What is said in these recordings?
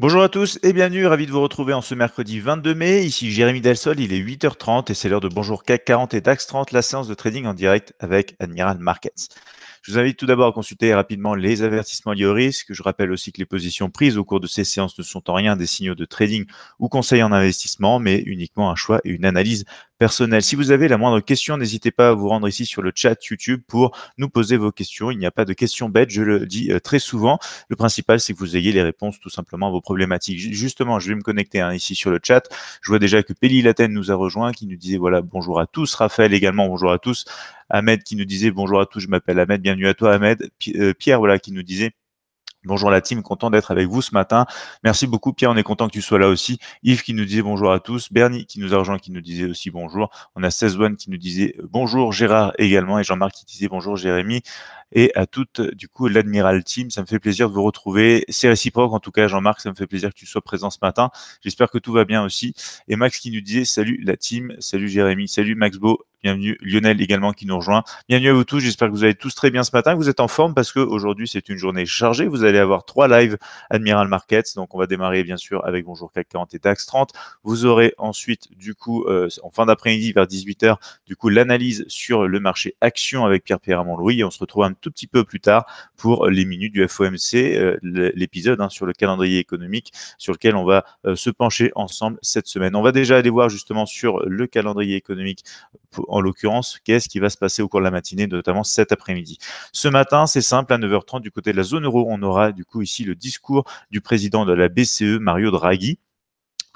Bonjour à tous et bienvenue, ravi de vous retrouver en ce mercredi 22 mai. Ici Jérémy Delsol, il est 8h30 et c'est l'heure de Bonjour CAC 40 et DAX 30, la séance de trading en direct avec Admiral Markets. Je vous invite tout d'abord à consulter rapidement les avertissements liés au risque. Je rappelle aussi que les positions prises au cours de ces séances ne sont en rien des signaux de trading ou conseils en investissement, mais uniquement un choix et une analyse personnelle. Si vous avez la moindre question, n'hésitez pas à vous rendre ici sur le chat YouTube pour nous poser vos questions. Il n'y a pas de questions bêtes, je le dis euh, très souvent. Le principal, c'est que vous ayez les réponses tout simplement à vos problématiques. Justement, je vais me connecter hein, ici sur le chat. Je vois déjà que Pélie Laten nous a rejoint, qui nous disait, voilà, bonjour à tous. Raphaël également, bonjour à tous. Ahmed qui nous disait bonjour à tous, je m'appelle Ahmed, bienvenue à toi Ahmed. Euh, Pierre voilà qui nous disait Bonjour la team, content d'être avec vous ce matin. Merci beaucoup Pierre, on est content que tu sois là aussi. Yves qui nous disait bonjour à tous, Bernie qui nous a rejoint qui nous disait aussi bonjour. On a 16 qui nous disait euh, bonjour, Gérard également et Jean-Marc qui disait bonjour Jérémy et à toute du coup l'Admiral Team. Ça me fait plaisir de vous retrouver. C'est réciproque en tout cas, Jean-Marc, ça me fait plaisir que tu sois présent ce matin. J'espère que tout va bien aussi. Et Max qui nous disait salut la team, salut Jérémy, salut Max Beau, Bienvenue Lionel également qui nous rejoint. Bienvenue à vous tous. J'espère que vous allez tous très bien ce matin, que vous êtes en forme parce que aujourd'hui c'est une journée chargée. Vous allez avoir trois lives Admiral Markets. Donc on va démarrer bien sûr avec Bonjour CAC 40 et DAX 30. Vous aurez ensuite du coup euh, en fin d'après-midi vers 18h du coup l'analyse sur le marché action avec Pierre Pierre Louis et on se retrouve un tout petit peu plus tard pour les minutes du FOMC, euh, l'épisode hein, sur le calendrier économique sur lequel on va euh, se pencher ensemble cette semaine. On va déjà aller voir justement sur le calendrier économique pour en l'occurrence, qu'est-ce qui va se passer au cours de la matinée, notamment cet après-midi. Ce matin, c'est simple, à 9h30 du côté de la zone euro, on aura du coup ici le discours du président de la BCE, Mario Draghi.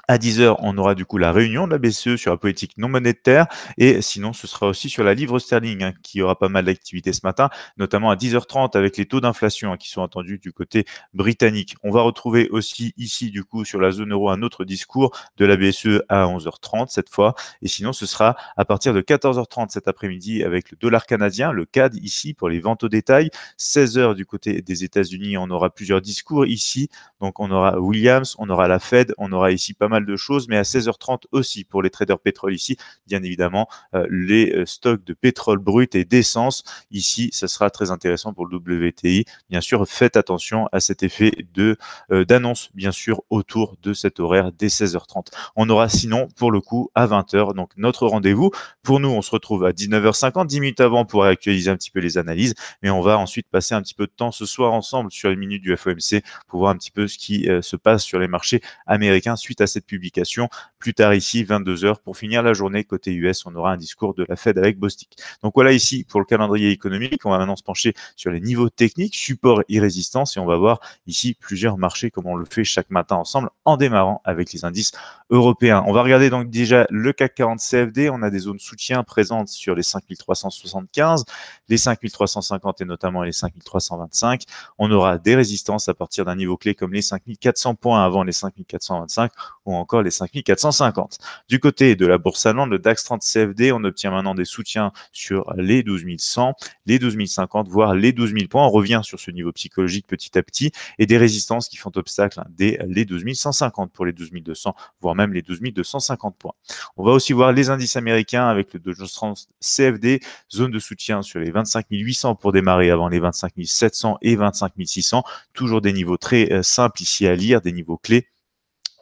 À 10h, on aura du coup la réunion de la BCE sur la politique non monétaire. Et sinon, ce sera aussi sur la livre sterling hein, qui aura pas mal d'activité ce matin, notamment à 10h30 avec les taux d'inflation hein, qui sont attendus du côté britannique. On va retrouver aussi ici, du coup, sur la zone euro, un autre discours de la BCE à 11h30 cette fois. Et sinon, ce sera à partir de 14h30 cet après-midi avec le dollar canadien, le CAD ici pour les ventes au détail. 16h du côté des États-Unis, on aura plusieurs discours ici. Donc, on aura Williams, on aura la Fed, on aura ici pas mal mal de choses, mais à 16h30 aussi pour les traders pétrole ici, bien évidemment, euh, les euh, stocks de pétrole brut et d'essence ici, ça sera très intéressant pour le WTI. Bien sûr, faites attention à cet effet de euh, d'annonce, bien sûr, autour de cet horaire dès 16h30. On aura sinon pour le coup à 20h, donc notre rendez-vous. Pour nous, on se retrouve à 19h50, 10 minutes avant pour actualiser un petit peu les analyses, mais on va ensuite passer un petit peu de temps ce soir ensemble sur les minutes du FOMC pour voir un petit peu ce qui se passe sur les marchés américains suite à cette publication plus tard ici, 22h. Pour finir la journée, côté US, on aura un discours de la Fed avec Bostic. Donc voilà ici pour le calendrier économique. On va maintenant se pencher sur les niveaux techniques, support et résistance. Et on va voir ici plusieurs marchés, comme on le fait chaque matin ensemble, en démarrant avec les indices européens. On va regarder donc déjà le CAC 40 CFD. On a des zones soutien présentes sur les 5375, les 5350 et notamment les 5325. On aura des résistances à partir d'un niveau clé comme les 5400 points avant les 5425. on encore les 5450. Du côté de la bourse allemande, le DAX 30 CFD, on obtient maintenant des soutiens sur les 12100, les 12050, voire les 12000 points. On revient sur ce niveau psychologique petit à petit et des résistances qui font obstacle hein, dès les 12150 pour les 12200, voire même les 12250 points. On va aussi voir les indices américains avec le Dow Jones CFD, zone de soutien sur les 25800 pour démarrer avant les 25700 et 25600, toujours des niveaux très euh, simples ici à lire, des niveaux clés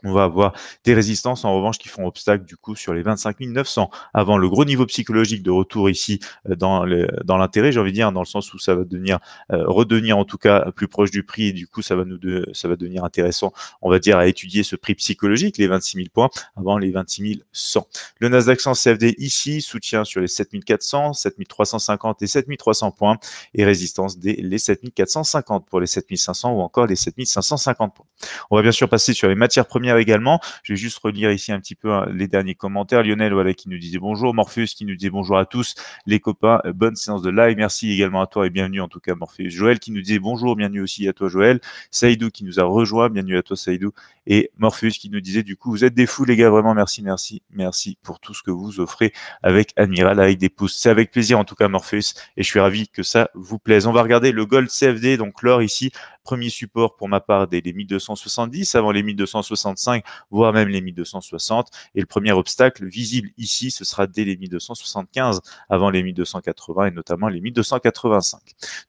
on va avoir des résistances en revanche qui font obstacle du coup sur les 25 900 avant le gros niveau psychologique de retour ici euh, dans l'intérêt, j'ai envie de dire, dans le sens où ça va devenir euh, redevenir en tout cas plus proche du prix et du coup ça va nous ça va devenir intéressant, on va dire à étudier ce prix psychologique les 26 000 points avant les 26 100. Le Nasdaq 100 CFD ici soutient sur les 7 400, 7 350 et 300 points et résistance des les 7450 pour les 7500 ou encore les 7550 points. On va bien sûr passer sur les matières premières également. Je vais juste relire ici un petit peu hein, les derniers commentaires. Lionel, voilà, qui nous disait bonjour. Morpheus, qui nous dit bonjour à tous. Les copains, euh, bonne séance de live. Merci également à toi et bienvenue en tout cas, Morpheus. Joël, qui nous disait bonjour, bienvenue aussi à toi, Joël. Saïdou, qui nous a rejoint. Bienvenue à toi, Saïdou. Et Morpheus, qui nous disait du coup, vous êtes des fous, les gars. Vraiment, merci, merci, merci pour tout ce que vous offrez avec Admiral, avec des pouces. C'est avec plaisir, en tout cas, Morpheus. Et je suis ravi que ça vous plaise. On va regarder le Gold CFD, donc l'or ici, Premier support pour ma part dès les 1270 avant les 1265, voire même les 1260. Et le premier obstacle visible ici, ce sera dès les 1275 avant les 1280 et notamment les 1285.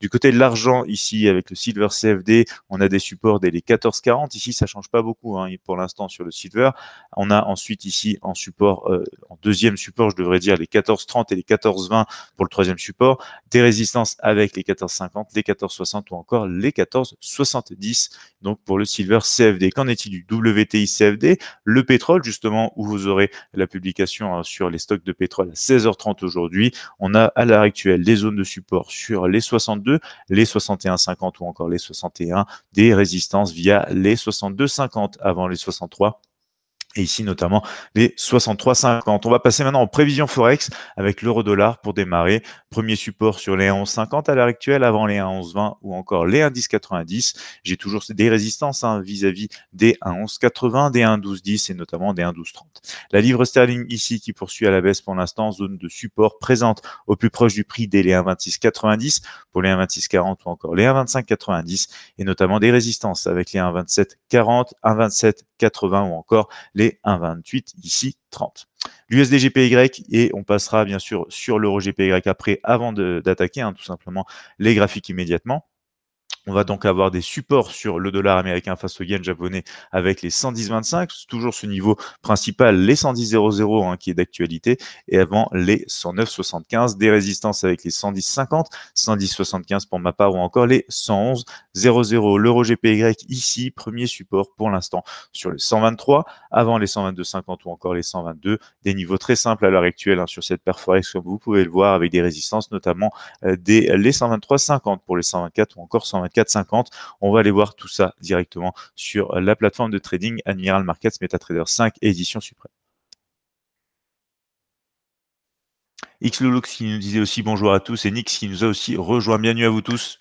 Du côté de l'argent, ici, avec le silver CFD, on a des supports dès les 1440. Ici, ça change pas beaucoup hein, pour l'instant sur le silver. On a ensuite ici en support, euh, en deuxième support, je devrais dire les 1430 et les 1420 pour le troisième support, des résistances avec les 1450, les 1460 ou encore les 14 70. Donc pour le silver CFD, qu'en est-il du WTI CFD Le pétrole, justement, où vous aurez la publication hein, sur les stocks de pétrole à 16h30 aujourd'hui. On a à l'heure actuelle des zones de support sur les 62, les 61,50 ou encore les 61, des résistances via les 62,50 avant les 63 et ici notamment les 63,50. On va passer maintenant en prévision forex avec l'euro dollar pour démarrer. Premier support sur les 11,50 à l'heure actuelle, avant les 1,1120 ou encore les 1,1090. J'ai toujours des résistances hein, vis-à-vis des 1,1180, des 1,1210 et notamment des 1,1230. La livre sterling ici qui poursuit à la baisse pour l'instant, zone de support présente au plus proche du prix dès les 1,2690 pour les 1,2640 ou encore les 1,2590 et notamment des résistances avec les 1,2740, 1,2780 ou encore les et 1,28 ici 30. l'USDGPY et on passera bien sûr sur l'EuroGPY après avant d'attaquer hein, tout simplement les graphiques immédiatement. On va donc avoir des supports sur le dollar américain face au yen japonais avec les 110,25, toujours ce niveau principal, les 110,00 hein, qui est d'actualité, et avant les 109,75, des résistances avec les 110,50, 110,75 pour ma part, ou encore les 111,00. L'euro GPY ici, premier support pour l'instant sur les 123, avant les 122,50 ou encore les 122, des niveaux très simples à l'heure actuelle sur cette performance, comme vous pouvez le voir, avec des résistances notamment des les 123,50 pour les 124 ou encore 124. 4,50. On va aller voir tout ça directement sur la plateforme de trading Admiral Markets MetaTrader 5 édition suprême. Xlulux qui nous disait aussi bonjour à tous et Nix qui nous a aussi rejoint. Bienvenue à vous tous.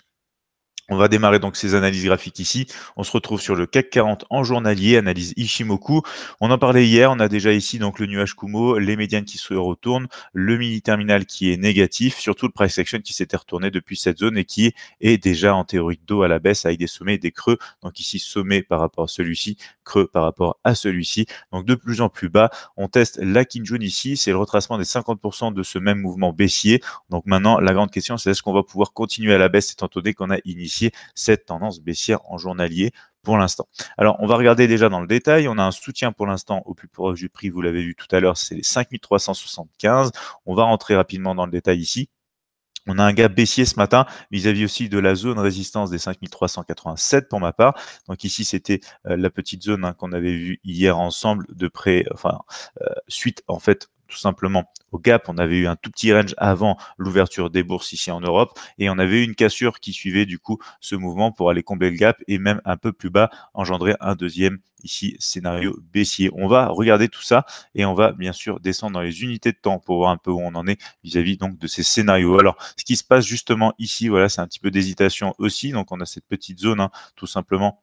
On va démarrer donc ces analyses graphiques ici. On se retrouve sur le CAC 40 en journalier, analyse Ishimoku. On en parlait hier, on a déjà ici donc le nuage Kumo, les médianes qui se retournent, le mini terminal qui est négatif, surtout le price action qui s'était retourné depuis cette zone et qui est déjà en théorie de dos à la baisse avec des sommets et des creux. Donc ici sommet par rapport à celui-ci, creux par rapport à celui-ci. Donc de plus en plus bas, on teste la Kinjun ici, c'est le retracement des 50% de ce même mouvement baissier. Donc maintenant, la grande question, c'est est-ce qu'on va pouvoir continuer à la baisse étant donné qu'on a initié cette tendance baissière en journalier pour l'instant. Alors, on va regarder déjà dans le détail. On a un soutien pour l'instant au plus proche du prix. Vous l'avez vu tout à l'heure, c'est les 5375. On va rentrer rapidement dans le détail ici. On a un gap baissier ce matin vis-à-vis aussi de la zone résistance des 5387 pour ma part. Donc ici, c'était euh, la petite zone hein, qu'on avait vue hier ensemble de près, enfin, euh, suite en fait tout simplement. Au gap, on avait eu un tout petit range avant l'ouverture des bourses ici en Europe et on avait eu une cassure qui suivait du coup ce mouvement pour aller combler le gap et même un peu plus bas engendrer un deuxième ici scénario baissier. On va regarder tout ça et on va bien sûr descendre dans les unités de temps pour voir un peu où on en est vis-à-vis donc de ces scénarios. Alors, ce qui se passe justement ici, voilà, c'est un petit peu d'hésitation aussi. Donc, on a cette petite zone, hein, tout simplement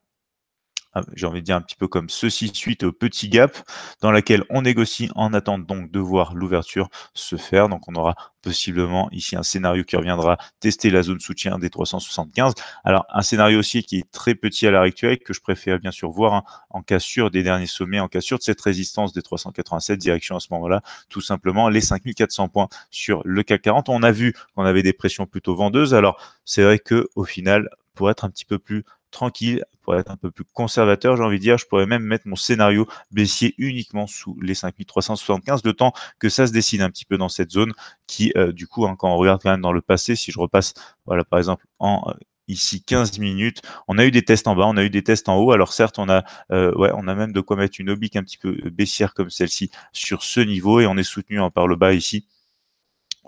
ah, j'ai envie de dire un petit peu comme ceci suite au petit gap dans laquelle on négocie en attente donc de voir l'ouverture se faire. Donc on aura possiblement ici un scénario qui reviendra tester la zone soutien des 375. Alors un scénario aussi qui est très petit à l'heure actuelle que je préfère bien sûr voir hein, en cas sûr des derniers sommets, en cas sûr de cette résistance des 387 direction à ce moment-là tout simplement les 5400 points sur le CAC 40. On a vu qu'on avait des pressions plutôt vendeuses. Alors c'est vrai que au final pour être un petit peu plus tranquille, pour être un peu plus conservateur, j'ai envie de dire, je pourrais même mettre mon scénario baissier uniquement sous les 5375, le temps que ça se décide un petit peu dans cette zone qui, euh, du coup, hein, quand on regarde quand même dans le passé, si je repasse, voilà, par exemple, en euh, ici 15 minutes. On a eu des tests en bas, on a eu des tests en haut. Alors certes, on a, euh, ouais, on a même de quoi mettre une oblique un petit peu baissière comme celle-ci sur ce niveau et on est soutenu hein, par le bas ici.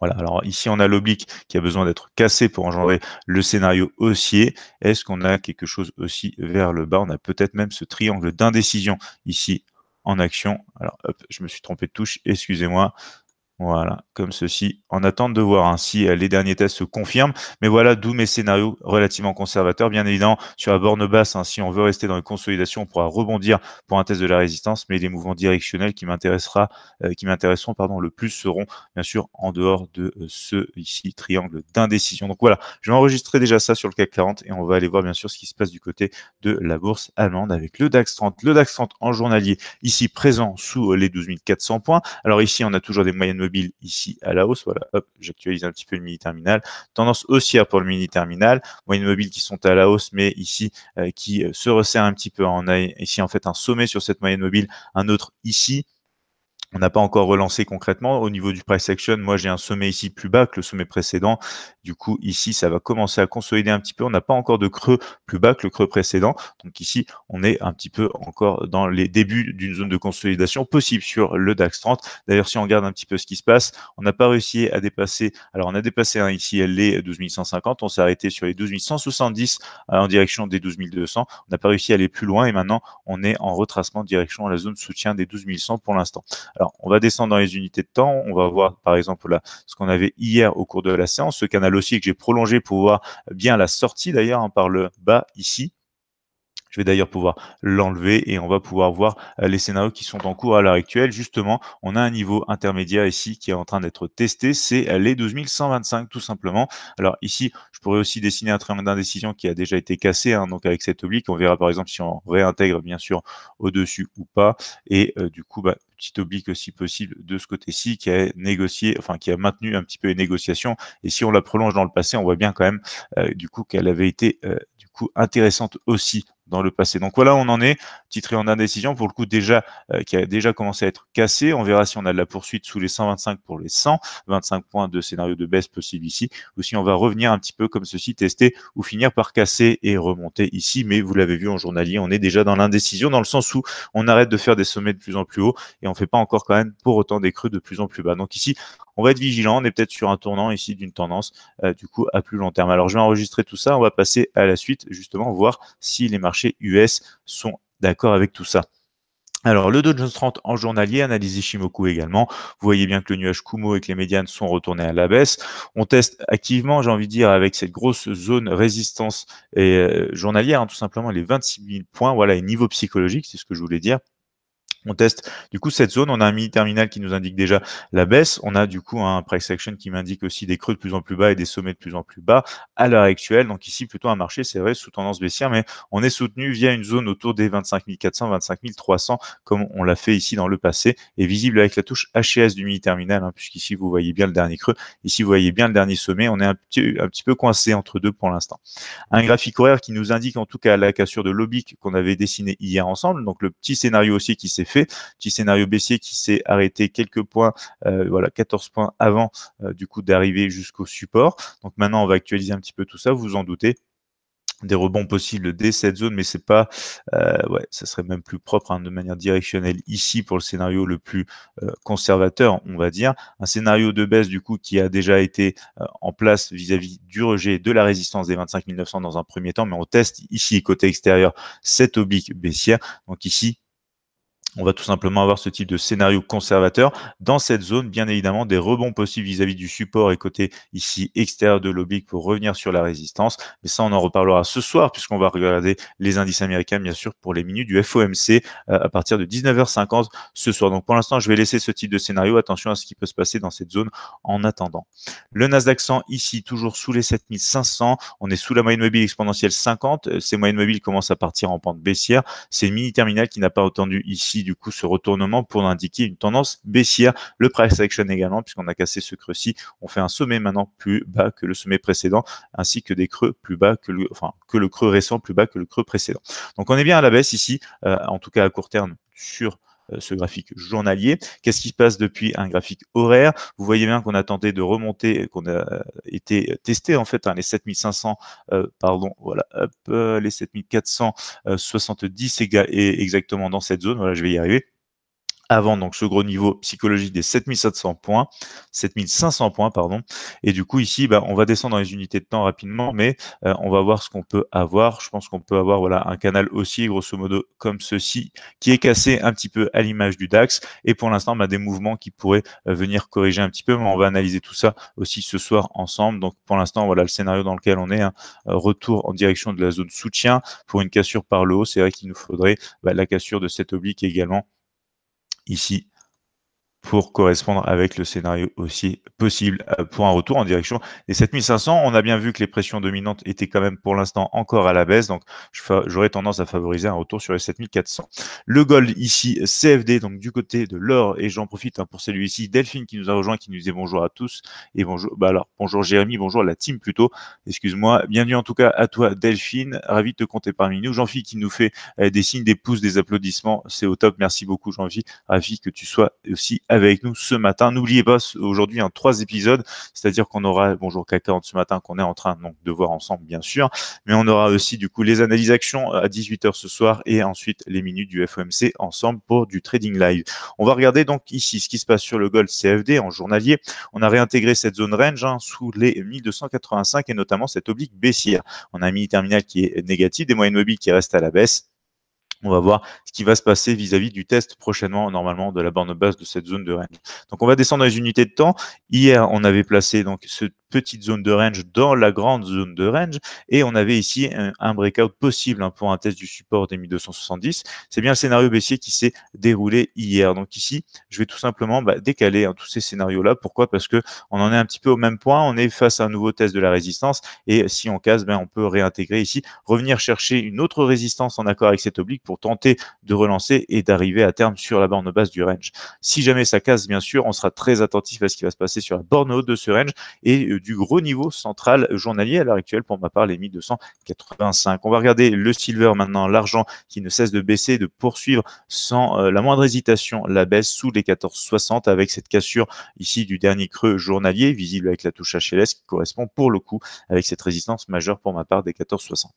Voilà. Alors ici, on a l'oblique qui a besoin d'être cassé pour engendrer le scénario haussier. Est-ce qu'on a quelque chose aussi vers le bas On a peut-être même ce triangle d'indécision ici en action. Alors, hop, je me suis trompé de touche, excusez-moi. Voilà, comme ceci, en attente de voir si euh, les derniers tests se confirment. Mais voilà, d'où mes scénarios relativement conservateurs. Bien évidemment, sur la borne basse, hein, si on veut rester dans une consolidation on pourra rebondir pour un test de la résistance. Mais les mouvements directionnels qui m'intéressera, euh, qui m'intéresseront pardon, le plus seront bien sûr en dehors de euh, ce ici triangle d'indécision. Donc voilà, je vais enregistrer déjà ça sur le CAC 40 et on va aller voir bien sûr ce qui se passe du côté de la bourse allemande avec le DAX 30. Le DAX 30 en journalier ici présent sous les 12 400 points. Alors ici, on a toujours des moyennes mobiles ici à la hausse. Voilà, hop, j'actualise un petit peu le mini terminal. Tendance haussière pour le mini terminal. moyenne mobile qui sont à la hausse, mais ici euh, qui euh, se resserre un petit peu. On a ici en fait un sommet sur cette moyenne mobile, un autre ici on n'a pas encore relancé concrètement. Au niveau du price action, moi j'ai un sommet ici plus bas que le sommet précédent. Du coup, ici, ça va commencer à consolider un petit peu. On n'a pas encore de creux plus bas que le creux précédent. Donc ici, on est un petit peu encore dans les débuts d'une zone de consolidation possible sur le DAX 30. D'ailleurs, si on regarde un petit peu ce qui se passe, on n'a pas réussi à dépasser. Alors, on a dépassé ici les 12 150. On s'est arrêté sur les 12 euh, en direction des 12 On n'a pas réussi à aller plus loin et maintenant, on est en retracement en direction à la zone de soutien des 12 pour l'instant alors, on va descendre dans les unités de temps. On va voir, par exemple, là, ce qu'on avait hier au cours de la séance, ce canal aussi que j'ai prolongé pour voir bien la sortie, d'ailleurs, hein, par le bas ici. Je vais d'ailleurs pouvoir l'enlever et on va pouvoir voir euh, les scénarios qui sont en cours à l'heure actuelle. Justement, on a un niveau intermédiaire ici qui est en train d'être testé, c'est euh, les 12125 tout simplement. Alors ici, je pourrais aussi dessiner un triangle d'indécision qui a déjà été cassé, hein, donc avec cette oblique, on verra par exemple si on réintègre bien sûr au-dessus ou pas. Et euh, du coup, bah, petit oblique si possible de ce côté-ci qui a négocié, enfin qui a maintenu un petit peu les négociations. Et si on la prolonge dans le passé, on voit bien quand même euh, du coup qu'elle avait été euh, du coup intéressante aussi dans le passé. Donc voilà, on en est titré en indécision, pour le coup, déjà, euh, qui a déjà commencé à être cassé. On verra si on a de la poursuite sous les 125 pour les 125 points de scénario de baisse possible ici, ou si on va revenir un petit peu comme ceci, tester ou finir par casser et remonter ici. Mais vous l'avez vu en journalier, on est déjà dans l'indécision, dans le sens où on arrête de faire des sommets de plus en plus haut et on fait pas encore quand même pour autant des creux de plus en plus bas. Donc ici, on va être vigilant, on est peut-être sur un tournant ici d'une tendance euh, du coup à plus long terme. Alors je vais enregistrer tout ça, on va passer à la suite justement voir si les marchés US sont d'accord avec tout ça. Alors, le Dow Jones 30 en journalier, analyse Ishimoku également. Vous voyez bien que le nuage Kumo et que les médianes sont retournés à la baisse. On teste activement, j'ai envie de dire, avec cette grosse zone résistance et, euh, journalière, hein, tout simplement les 26 000 points, voilà, et niveau psychologique, c'est ce que je voulais dire. On teste du coup cette zone, on a un mini terminal qui nous indique déjà la baisse, on a du coup un price action qui m'indique aussi des creux de plus en plus bas et des sommets de plus en plus bas à l'heure actuelle. Donc ici plutôt un marché, c'est vrai, sous tendance baissière, mais on est soutenu via une zone autour des 25 400, 25 300 comme on l'a fait ici dans le passé et visible avec la touche HS du mini terminal, hein, puisqu'ici vous voyez bien le dernier creux, ici vous voyez bien le dernier sommet, on est un petit, un petit peu coincé entre deux pour l'instant. Un graphique horaire qui nous indique en tout cas la cassure de l'oblique qu'on avait dessiné hier ensemble, donc le petit scénario aussi qui s'est Petit scénario baissier qui s'est arrêté quelques points, euh, voilà, 14 points avant euh, du coup d'arriver jusqu'au support. Donc maintenant, on va actualiser un petit peu tout ça, vous vous en doutez des rebonds possibles dès cette zone, mais c'est pas, euh, ouais, ça serait même plus propre hein, de manière directionnelle ici pour le scénario le plus conservateur, on va dire. Un scénario de baisse du coup qui a déjà été en place vis-à-vis du rejet de la résistance des 25 900 dans un premier temps, mais on teste ici côté extérieur cette oblique baissière. Donc ici, on va tout simplement avoir ce type de scénario conservateur dans cette zone, bien évidemment, des rebonds possibles vis-à-vis du support et côté ici extérieur de l'oblique pour revenir sur la résistance. Mais ça, on en reparlera ce soir puisqu'on va regarder les indices américains, bien sûr, pour les minutes du FOMC euh, à partir de 19h50 ce soir. Donc pour l'instant, je vais laisser ce type de scénario. Attention à ce qui peut se passer dans cette zone en attendant. Le Nasdaq 100 ici, toujours sous les 7500. On est sous la moyenne mobile exponentielle 50. Euh, ces moyennes mobiles commencent à partir en pente baissière. C'est une mini-terminale qui n'a pas attendu ici du coup ce retournement pour indiquer une tendance baissière. Le price action également, puisqu'on a cassé ce creux-ci, on fait un sommet maintenant plus bas que le sommet précédent, ainsi que des creux plus bas que le, enfin, que le creux récent plus bas que le creux précédent. Donc on est bien à la baisse ici, euh, en tout cas à court terme sur euh, ce graphique journalier. Qu'est-ce qui se passe depuis un graphique horaire Vous voyez bien qu'on a tenté de remonter, euh, qu'on a euh, été testé en fait hein, les 7500, euh, pardon, voilà, hop, les 7470 exactement dans cette zone. Voilà, je vais y arriver avant donc ce gros niveau psychologique des 7700 points, 7500 points, pardon. Et du coup, ici, bah, on va descendre dans les unités de temps rapidement, mais euh, on va voir ce qu'on peut avoir. Je pense qu'on peut avoir voilà, un canal aussi, grosso modo, comme ceci, qui est cassé un petit peu à l'image du DAX. Et pour l'instant, on bah, a des mouvements qui pourraient euh, venir corriger un petit peu, mais on va analyser tout ça aussi ce soir ensemble. Donc pour l'instant, voilà le scénario dans lequel on est, un hein. euh, retour en direction de la zone soutien pour une cassure par le haut. C'est vrai qu'il nous faudrait bah, la cassure de cet oblique également ici pour correspondre avec le scénario aussi possible euh, pour un retour en direction des 7500. On a bien vu que les pressions dominantes étaient quand même pour l'instant encore à la baisse, donc j'aurais tendance à favoriser un retour sur les 7400. Le gold ici, CFD, donc du côté de l'or, et j'en profite hein, pour celui-ci, Delphine qui nous a rejoint, qui nous dit bonjour à tous, et bonjour, bah alors, bonjour Jérémy, bonjour la team plutôt, excuse-moi, bienvenue en tout cas à toi Delphine, ravi de te compter parmi nous. jean philippe qui nous fait euh, des signes, des pouces, des applaudissements, c'est au top, merci beaucoup jean philippe ravi que tu sois aussi avec avec nous ce matin. N'oubliez pas aujourd'hui en trois épisodes, c'est-à-dire qu'on aura Bonjour Caca ce matin qu'on est en train donc, de voir ensemble bien sûr, mais on aura aussi du coup les analyses actions à 18h ce soir et ensuite les minutes du FOMC ensemble pour du trading live. On va regarder donc ici ce qui se passe sur le gold CFD en journalier. On a réintégré cette zone range hein, sous les 1285 et notamment cette oblique baissière. On a un mini terminal qui est négatif, des moyennes mobiles qui restent à la baisse on va voir ce qui va se passer vis-à-vis du test prochainement, normalement, de la borne basse de cette zone de règles. Donc, on va descendre dans les unités de temps. Hier, on avait placé donc ce petite zone de range dans la grande zone de range. Et on avait ici un, breakout possible hein, pour un test du support des 1270. C'est bien le scénario baissier qui s'est déroulé hier. Donc ici, je vais tout simplement bah, décaler hein, tous ces scénarios-là. Pourquoi Parce que on en est un petit peu au même point. On est face à un nouveau test de la résistance. Et si on casse, ben, on peut réintégrer ici, revenir chercher une autre résistance en accord avec cette oblique pour tenter de relancer et d'arriver à terme sur la borne basse du range. Si jamais ça casse, bien sûr, on sera très attentif à ce qui va se passer sur la borne haute de ce range et euh, du gros niveau central journalier. À l'heure actuelle, pour ma part, les 1285. On va regarder le silver maintenant, l'argent qui ne cesse de baisser, de poursuivre sans euh, la moindre hésitation la baisse sous les 14,60 avec cette cassure ici du dernier creux journalier visible avec la touche HLS qui correspond pour le coup avec cette résistance majeure pour ma part des 14,60.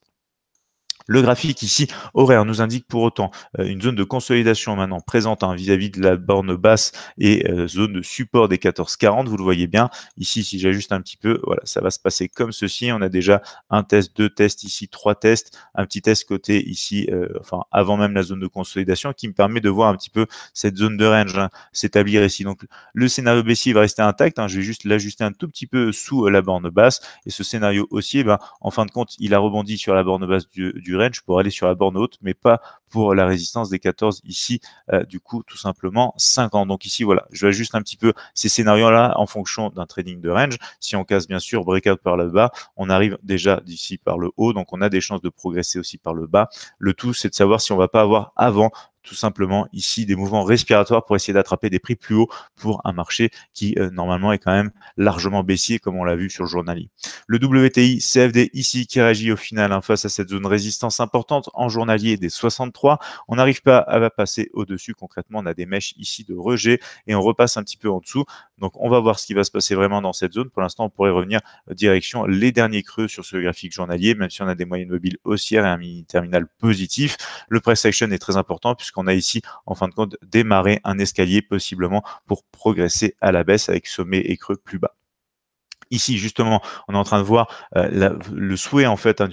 Le graphique ici horaire nous indique pour autant euh, une zone de consolidation maintenant présente hein, vis-à-vis de la borne basse et euh, zone de support des 1440. Vous le voyez bien. Ici, si j'ajuste un petit peu, voilà, ça va se passer comme ceci. On a déjà un test, deux tests ici, trois tests, un petit test côté ici, euh, enfin avant même la zone de consolidation, qui me permet de voir un petit peu cette zone de range hein, s'établir ici. Donc le scénario baissier va rester intact. Hein. je vais juste l'ajuster un tout petit peu sous la borne basse. Et ce scénario haussier, ben, en fin de compte, il a rebondi sur la borne basse du je range pour aller sur la borne haute, mais pas pour la résistance des 14 ici, euh, du coup, tout simplement 50. Donc ici, voilà, je vais juste un petit peu ces scénarios-là en fonction d'un trading de range. Si on casse bien sûr breakout par le bas, on arrive déjà d'ici par le haut, donc on a des chances de progresser aussi par le bas. Le tout, c'est de savoir si on va pas avoir avant tout simplement ici des mouvements respiratoires pour essayer d'attraper des prix plus hauts pour un marché qui euh, normalement est quand même largement baissier comme on l'a vu sur le journalier. Le WTI CFD ici qui réagit au final hein, face à cette zone résistance importante en journalier des 63 on n'arrive pas à passer au-dessus. Concrètement, on a des mèches ici de rejet et on repasse un petit peu en dessous. Donc, on va voir ce qui va se passer vraiment dans cette zone. Pour l'instant, on pourrait revenir direction les derniers creux sur ce graphique journalier, même si on a des moyennes mobiles haussières et un mini terminal positif. Le press action est très important puisqu'on a ici, en fin de compte, démarré un escalier possiblement pour progresser à la baisse avec sommet et creux plus bas ici justement on est en train de voir euh, le souhait en fait hein,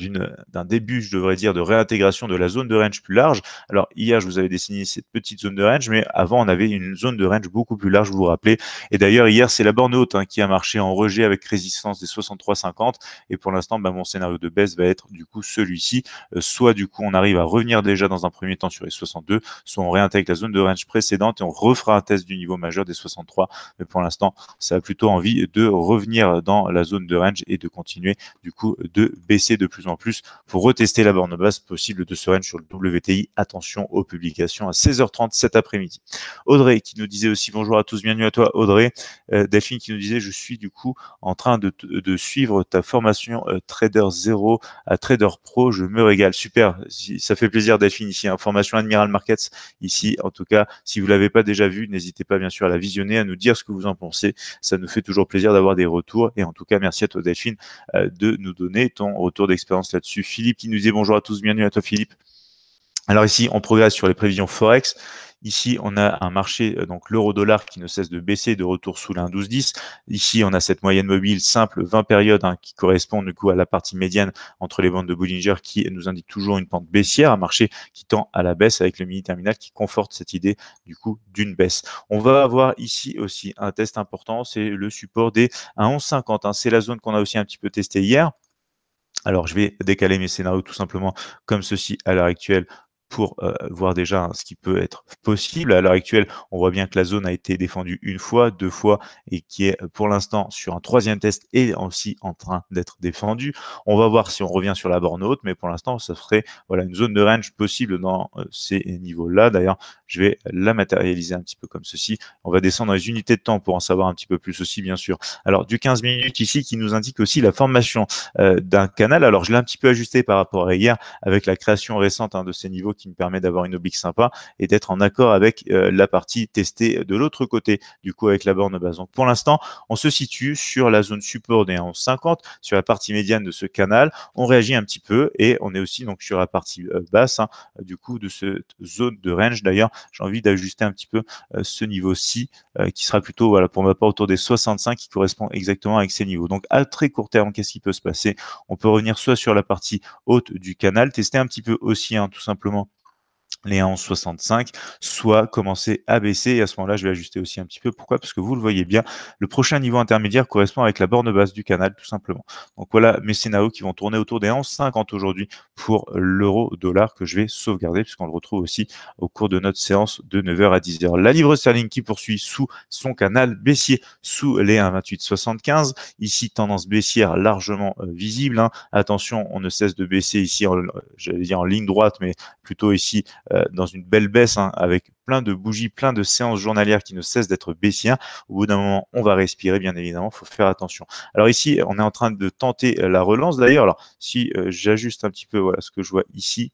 d'un début je devrais dire de réintégration de la zone de range plus large alors hier je vous avais dessiné cette petite zone de range mais avant on avait une zone de range beaucoup plus large vous vous rappelez et d'ailleurs hier c'est la borne haute hein, qui a marché en rejet avec résistance des 63 50 et pour l'instant ben, mon scénario de baisse va être du coup celui-ci euh, soit du coup on arrive à revenir déjà dans un premier temps sur les 62 soit on réintègre la zone de range précédente et on refera un test du niveau majeur des 63 mais pour l'instant ça a plutôt envie de revenir dans la zone de range et de continuer du coup de baisser de plus en plus pour retester la borne basse possible de ce range sur le WTI. Attention aux publications à 16h30 cet après-midi. Audrey qui nous disait aussi bonjour à tous, bienvenue à toi Audrey. Euh, Delphine qui nous disait je suis du coup en train de, de suivre ta formation euh, Trader 0 à Trader Pro, je me régale. Super, ça fait plaisir Delphine ici, hein. formation Admiral Markets ici. En tout cas, si vous l'avez pas déjà vu, n'hésitez pas bien sûr à la visionner, à nous dire ce que vous en pensez. Ça nous fait toujours plaisir d'avoir des retours et en tout cas, merci à toi, Delphine, euh, de nous donner ton retour d'expérience là-dessus. Philippe qui nous dit bonjour à tous, bienvenue à toi, Philippe. Alors ici, on progresse sur les prévisions Forex. Ici, on a un marché, euh, donc l'euro-dollar qui ne cesse de baisser de retour sous l'un 12-10. Ici, on a cette moyenne mobile simple 20 périodes hein, qui correspond du coup à la partie médiane entre les bandes de Bollinger qui nous indique toujours une pente baissière, un marché qui tend à la baisse avec le mini terminal qui conforte cette idée du coup d'une baisse. On va avoir ici aussi un test important, c'est le support des 11,50. Hein. C'est la zone qu'on a aussi un petit peu testé hier. Alors, je vais décaler mes scénarios tout simplement comme ceci à l'heure actuelle pour euh, voir déjà ce qui peut être possible. À l'heure actuelle, on voit bien que la zone a été défendue une fois, deux fois, et qui est euh, pour l'instant sur un troisième test et aussi en train d'être défendu On va voir si on revient sur la borne haute, mais pour l'instant, ça ferait voilà, une zone de range possible dans euh, ces niveaux-là. D'ailleurs, je vais la matérialiser un petit peu comme ceci. On va descendre dans les unités de temps pour en savoir un petit peu plus aussi, bien sûr. Alors, du 15 minutes ici, qui nous indique aussi la formation d'un canal. Alors, je l'ai un petit peu ajusté par rapport à hier, avec la création récente hein, de ces niveaux qui me permet d'avoir une oblique sympa et d'être en accord avec euh, la partie testée de l'autre côté, du coup avec la borne basse. Donc pour l'instant, on se situe sur la zone support des 50, sur la partie médiane de ce canal, on réagit un petit peu et on est aussi donc sur la partie euh, basse hein, du coup de cette zone de range. D'ailleurs, j'ai envie d'ajuster un petit peu euh, ce niveau-ci qui sera plutôt, voilà, pour ma part, autour des 65 qui correspond exactement avec ces niveaux. Donc à très court terme, qu'est-ce qui peut se passer On peut revenir soit sur la partie haute du canal, tester un petit peu aussi, hein, tout simplement les 1,165, soit commencer à baisser. Et à ce moment-là, je vais ajuster aussi un petit peu. Pourquoi Parce que vous le voyez bien, le prochain niveau intermédiaire correspond avec la borne basse du canal, tout simplement. Donc voilà mes scénarios qui vont tourner autour des 11,50 aujourd'hui pour l'euro-dollar que je vais sauvegarder, puisqu'on le retrouve aussi au cours de notre séance de 9h à 10h. La livre sterling qui poursuit sous son canal baissier, sous les 1,2875. Ici, tendance baissière largement euh, visible. Hein. Attention, on ne cesse de baisser ici, euh, j'allais dire en ligne droite, mais plutôt ici euh, dans une belle baisse hein, avec plein de bougies, plein de séances journalières qui ne cessent d'être baissières. Au bout d'un moment, on va respirer, bien évidemment, il faut faire attention. Alors ici, on est en train de tenter euh, la relance. D'ailleurs, alors si euh, j'ajuste un petit peu voilà ce que je vois ici,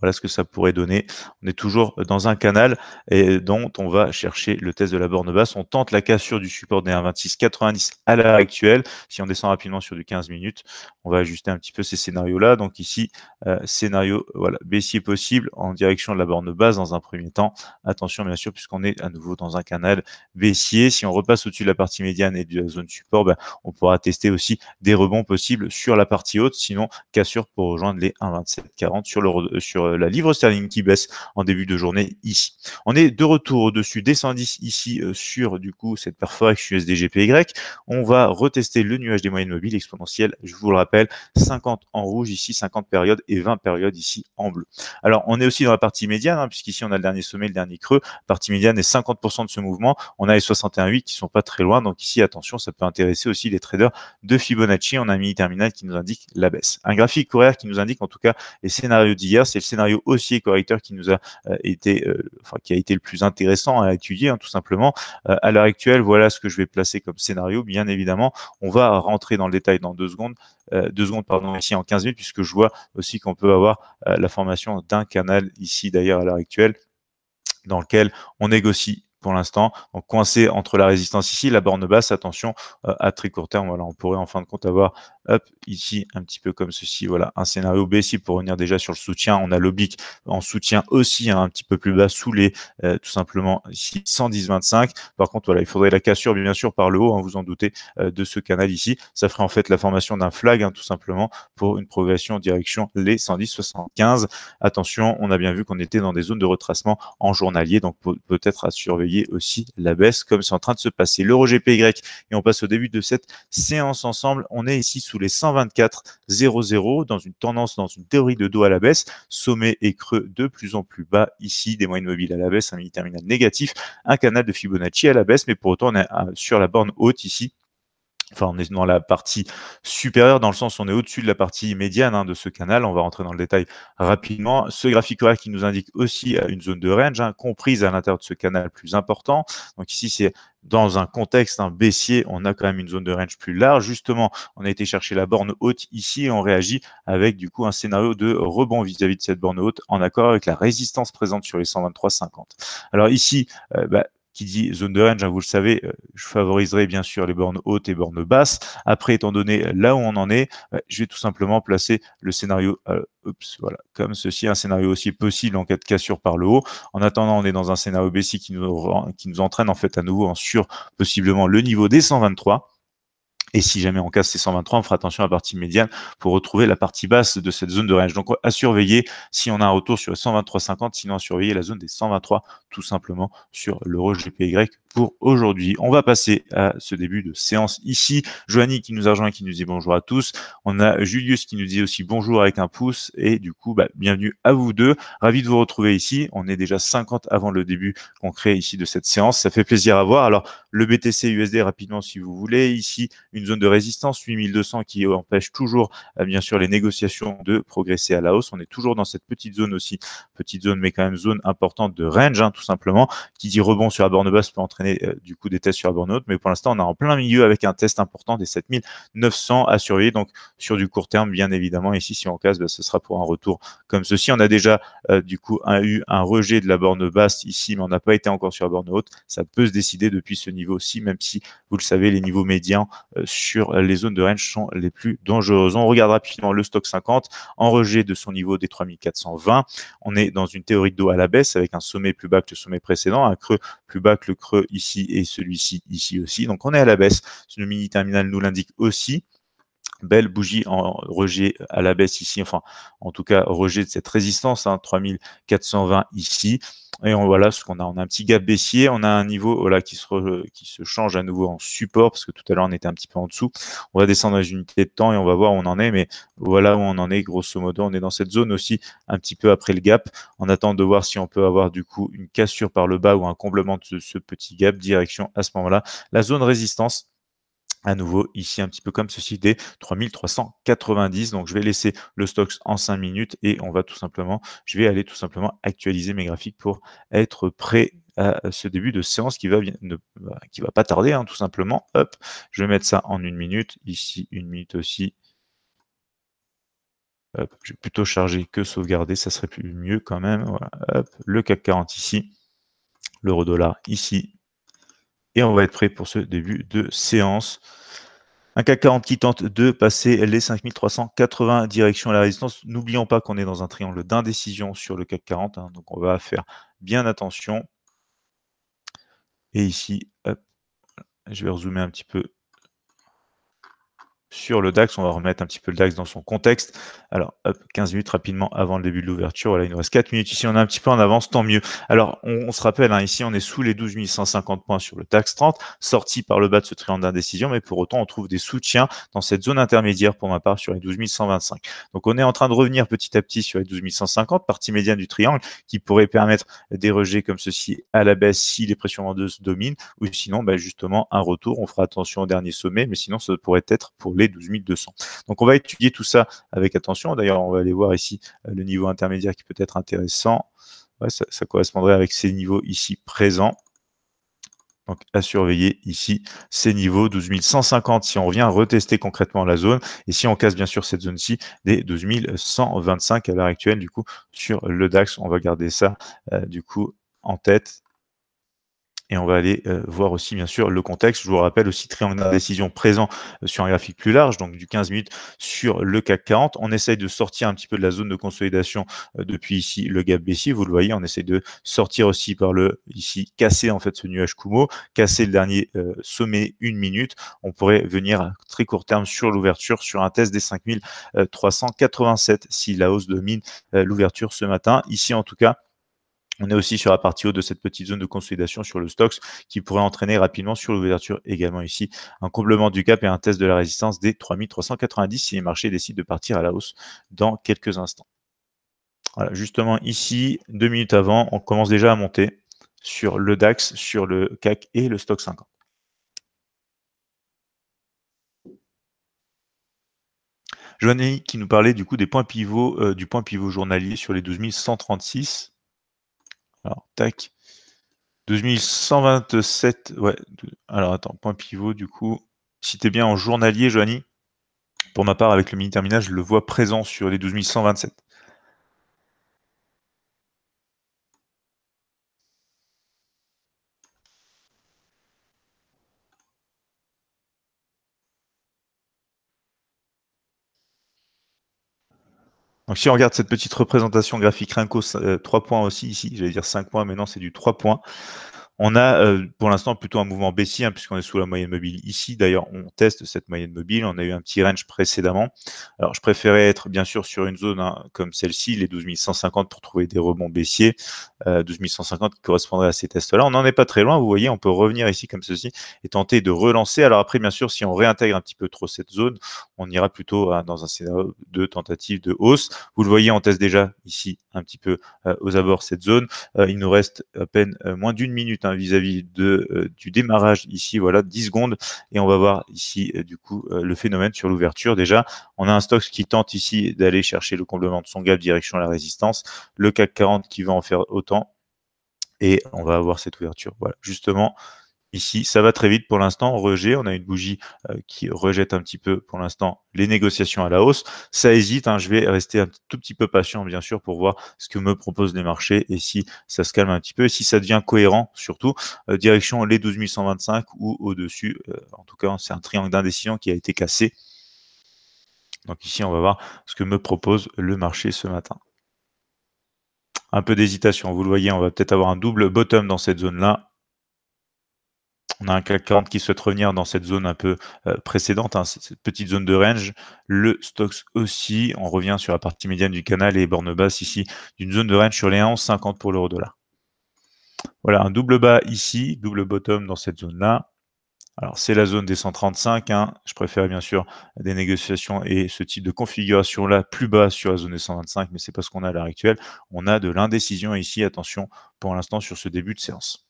voilà ce que ça pourrait donner. On est toujours dans un canal et dont on va chercher le test de la borne basse. On tente la cassure du support des 1,26,90 à l'heure actuelle. Si on descend rapidement sur du 15 minutes, on va ajuster un petit peu ces scénarios-là. Donc ici, euh, scénario voilà, baissier possible en direction de la borne basse dans un premier temps. Attention bien sûr, puisqu'on est à nouveau dans un canal baissier. Si on repasse au-dessus de la partie médiane et de la zone support, ben, on pourra tester aussi des rebonds possibles sur la partie haute, sinon cassure pour rejoindre les 1,2740 sur, le, euh, sur euh, la livre sterling qui baisse en début de journée ici. On est de retour au-dessus des 110 ici sur du coup cette performance USDGPY. On va retester le nuage des moyennes mobiles exponentielles, je vous le rappelle 50 en rouge ici, 50 périodes et 20 périodes ici en bleu. Alors, on est aussi dans la partie médiane, hein, puisqu'ici, on a le dernier sommet, le dernier creux. partie médiane est 50% de ce mouvement. On a les 61,8 qui sont pas très loin. Donc ici, attention, ça peut intéresser aussi les traders de Fibonacci. On a un mini terminal qui nous indique la baisse. Un graphique horaire qui nous indique en tout cas les scénarios d'hier. C'est le scénario haussier correcteur qui nous a euh, été, euh, enfin, qui a été le plus intéressant à étudier, hein, tout simplement. Euh, à l'heure actuelle, voilà ce que je vais placer comme scénario. Bien évidemment, on va rentrer dans le détail dans deux secondes deux secondes, pardon, ici en 15 minutes, puisque je vois aussi qu'on peut avoir euh, la formation d'un canal ici, d'ailleurs, à l'heure actuelle, dans lequel on négocie pour l'instant. coincé entre la résistance ici, la borne basse, attention, euh, à très court terme, voilà, on pourrait en fin de compte avoir Hop, ici, un petit peu comme ceci, voilà, un scénario baissier pour revenir déjà sur le soutien. On a l'oblique en soutien aussi, hein, un petit peu plus bas, sous les, euh, tout simplement, ici, 110,25. Par contre, voilà, il faudrait la cassure, bien sûr, par le haut, hein, vous en doutez, euh, de ce canal ici. Ça ferait en fait la formation d'un flag, hein, tout simplement, pour une progression en direction les 110,75. Attention, on a bien vu qu'on était dans des zones de retracement en journalier, donc peut-être à surveiller aussi la baisse, comme c'est en train de se passer. L'euro GPY, et on passe au début de cette séance ensemble. On est ici sous tous les 124,00 dans une tendance, dans une théorie de dos à la baisse, sommet et creux de plus en plus bas ici, des moyennes mobiles à la baisse, un mini terminal négatif, un canal de Fibonacci à la baisse, mais pour autant on est euh, sur la borne haute ici Enfin, on est dans la partie supérieure, dans le sens où on est au-dessus de la partie médiane hein, de ce canal. On va rentrer dans le détail rapidement. Ce graphique horaire qui nous indique aussi euh, une zone de range, hein, comprise à l'intérieur de ce canal plus important. Donc ici, c'est dans un contexte un baissier, on a quand même une zone de range plus large. Justement, on a été chercher la borne haute ici et on réagit avec du coup un scénario de rebond vis-à-vis de cette borne haute en accord avec la résistance présente sur les 123,50. Alors ici, euh, bah, qui dit zone de range, vous le savez, euh, je favoriserai bien sûr les bornes hautes et bornes basses. Après, étant donné euh, là où on en est, euh, je vais tout simplement placer le scénario voilà, comme ceci, un scénario aussi possible en cas de cassure par le haut. En attendant, on est dans un scénario baissier qui nous, qui nous entraîne en fait à nouveau en sur possiblement le niveau des 123. Et si jamais on casse ces 123, on fera attention à la partie médiane pour retrouver la partie basse de cette zone de range. Donc à surveiller si on a un retour sur les 123,50, sinon à surveiller la zone des 123 tout simplement sur l'euro GPY pour aujourd'hui. On va passer à ce début de séance ici. Joanie qui nous a rejoint, qui nous dit bonjour à tous. On a Julius qui nous dit aussi bonjour avec un pouce. Et du coup, bah, bienvenue à vous deux. Ravi de vous retrouver ici. On est déjà 50 avant le début concret ici de cette séance. Ça fait plaisir à voir. Alors, le BTC USD rapidement si vous voulez. Ici, une zone de résistance 8200 qui empêche toujours, euh, bien sûr, les négociations de progresser à la hausse. On est toujours dans cette petite zone aussi, petite zone, mais quand même zone importante de range, hein, tout simplement, qui dit rebond sur la borne basse peut entraîner euh, du coup des tests sur la borne Mais pour l'instant, on est en plein milieu avec un test important des 7900 à surveiller. Donc, sur du court terme, bien évidemment, ici, si on casse, bah, ce sera pour un retour comme ceci. On a déjà euh, du coup eu un rejet de la borne basse ici, mais on n'a pas été encore sur la borne haute. Ça peut se décider depuis ce niveau-ci, même si, vous le savez, les niveaux médians euh, sur les zones de range sont les plus dangereuses. On regarde rapidement le stock 50 en rejet de son niveau des 3420. On est dans une théorie d'eau à la baisse avec un sommet plus bas que le sommet précédent, un creux plus bas que le creux ici et celui-ci ici aussi. Donc on est à la baisse. Le mini terminal nous l'indique aussi belle bougie en rejet à la baisse ici, enfin en tout cas rejet de cette résistance, 3420 hein, ici. Et on, voilà ce qu'on a. On a un petit gap baissier, on a un niveau qui, se qui se change à nouveau en support, parce que tout à l'heure on était un petit peu en dessous. On va descendre dans les unités de temps et on va voir où on en est, mais voilà où on en est, grosso modo. On est dans cette zone aussi un petit peu après le gap, en attendant de voir si on peut avoir du coup une cassure par le bas ou un comblement de ce petit gap, direction à ce moment-là. La zone résistance à nouveau ici un petit peu comme ceci des 3390 donc je vais laisser le stock en cinq minutes et on va tout simplement je vais aller tout simplement actualiser mes graphiques pour être prêt à ce début de séance qui va ne, bah, qui va pas tarder hein, tout simplement hop je vais mettre ça en une minute ici une minute aussi hop, je vais plutôt charger que sauvegarder ça serait plus mieux quand même hop, le CAC 40 ici l'euro dollar ici et on va être prêt pour ce début de séance. Un CAC 40 qui tente de passer les 5380 direction à la résistance. N'oublions pas qu'on est dans un triangle d'indécision sur le CAC 40, hein, donc on va faire bien attention. Et ici, je vais rezoomer un petit peu sur le DAX. On va remettre un petit peu le DAX dans son contexte. Alors, 15 minutes rapidement avant le début de l'ouverture. Voilà, il nous reste 4 minutes. Ici, on est un petit peu en avance, tant mieux. Alors, on, se rappelle, hein, ici, on est sous les 12 150 points sur le DAX 30, sorti par le bas de ce triangle d'indécision, mais pour autant, on trouve des soutiens dans cette zone intermédiaire, pour ma part, sur les 12 125. Donc, on est en train de revenir petit à petit sur les 12 150, partie médiane du triangle, qui pourrait permettre des rejets comme ceci à la baisse si les pressions vendeuses dominent, ou sinon, bah, justement, un retour. On fera attention au dernier sommet, mais sinon, ça pourrait être pour les 12200 12 200. Donc on va étudier tout ça avec attention. D'ailleurs, on va aller voir ici euh, le niveau intermédiaire qui peut être intéressant. ça, correspondrait avec ces niveaux ici présents. Donc, à surveiller ici ces niveaux 12 150 si on revient retester concrètement la zone et si on casse bien sûr cette zone-ci des 12 125 à l'heure actuelle du coup sur le DAX on va garder ça euh, du coup en tête et on va aller euh, voir aussi, bien sûr, le contexte. Je vous rappelle aussi triangle décision présent euh, sur un graphique plus large, donc du 15 minutes sur le CAC 40. On essaye de sortir un petit peu de la zone de consolidation euh, depuis ici le gap baissier. Vous le voyez, on essaye de sortir aussi par le ici casser en fait ce nuage Kumo, casser le dernier sommet une minute. On pourrait venir à très court terme sur l'ouverture sur un test des 5387 si la hausse domine l'ouverture ce matin. Ici, en tout cas, on est aussi sur la partie haute de cette petite zone de consolidation sur le stocks qui pourrait entraîner rapidement sur l'ouverture également ici un comblement du cap et un test de la résistance des 3390 si les marchés décident de partir à la hausse dans quelques instants. Voilà, justement ici, deux minutes avant, on commence déjà à monter sur le DAX, sur le CAC et le stock 50. Joanny qui nous parlait du coup des points pivots, euh, du point pivot journalier sur les 12136. Alors, tac. 2127. Ouais. Alors, attends, point pivot, du coup. Si t'es bien en journalier, Joanie, pour ma part, avec le mini terminage je le vois présent sur les 12127. Donc si on regarde cette petite représentation graphique Rinko, 3 euh, points aussi ici, j'allais dire 5 points, mais non, c'est du 3 points. On a euh, pour l'instant plutôt un mouvement baissier, hein, puisqu'on est sous la moyenne mobile ici. D'ailleurs, on teste cette moyenne mobile. On a eu un petit range précédemment. Alors, je préférais être bien sûr sur une zone hein, comme celle-ci, les 12 150 pour trouver des rebonds baissiers. 12 150 correspondrait à ces tests-là. On n'en est pas très loin. Vous voyez, on peut revenir ici comme ceci et tenter de relancer. Alors après, bien sûr, si on réintègre un petit peu trop cette zone, on ira plutôt hein, dans un scénario de tentative de hausse. Vous le voyez, on teste déjà ici un petit peu euh, aux abords cette zone. Euh, il nous reste à peine moins d'une minute Hein, vis-à-vis de euh, du démarrage ici, voilà, 10 secondes. Et on va voir ici, euh, du coup, euh, le phénomène sur l'ouverture. Déjà, on a un stock qui tente ici d'aller chercher le comblement de son gap direction la résistance. Le CAC 40 qui va en faire autant. Et on va avoir cette ouverture. Voilà, justement, ici. Ça va très vite pour l'instant. Rejet, on a une bougie euh, qui rejette un petit peu pour l'instant les négociations à la hausse. Ça hésite. Hein, je vais rester un tout petit peu patient, bien sûr, pour voir ce que me proposent les marchés et si ça se calme un petit peu et si ça devient cohérent, surtout. Euh, direction les 12 125 ou au-dessus. Euh, en tout cas, c'est un triangle d'indécision qui a été cassé. Donc ici, on va voir ce que me propose le marché ce matin un peu d'hésitation. Vous le voyez, on va peut-être avoir un double bottom dans cette zone-là on a un CAC 40 qui souhaite revenir dans cette zone un peu euh, précédente, hein, cette petite zone de range. Le stocks aussi, on revient sur la partie médiane du canal et borne basse ici, d'une zone de range sur les 1,50 pour l'euro dollar. Voilà, un double bas ici, double bottom dans cette zone-là. Alors c'est la zone des 135, hein. je préfère bien sûr des négociations et ce type de configuration-là plus bas sur la zone des 125, mais c'est pas ce qu'on a à l'heure actuelle. On a de l'indécision ici, attention pour l'instant sur ce début de séance.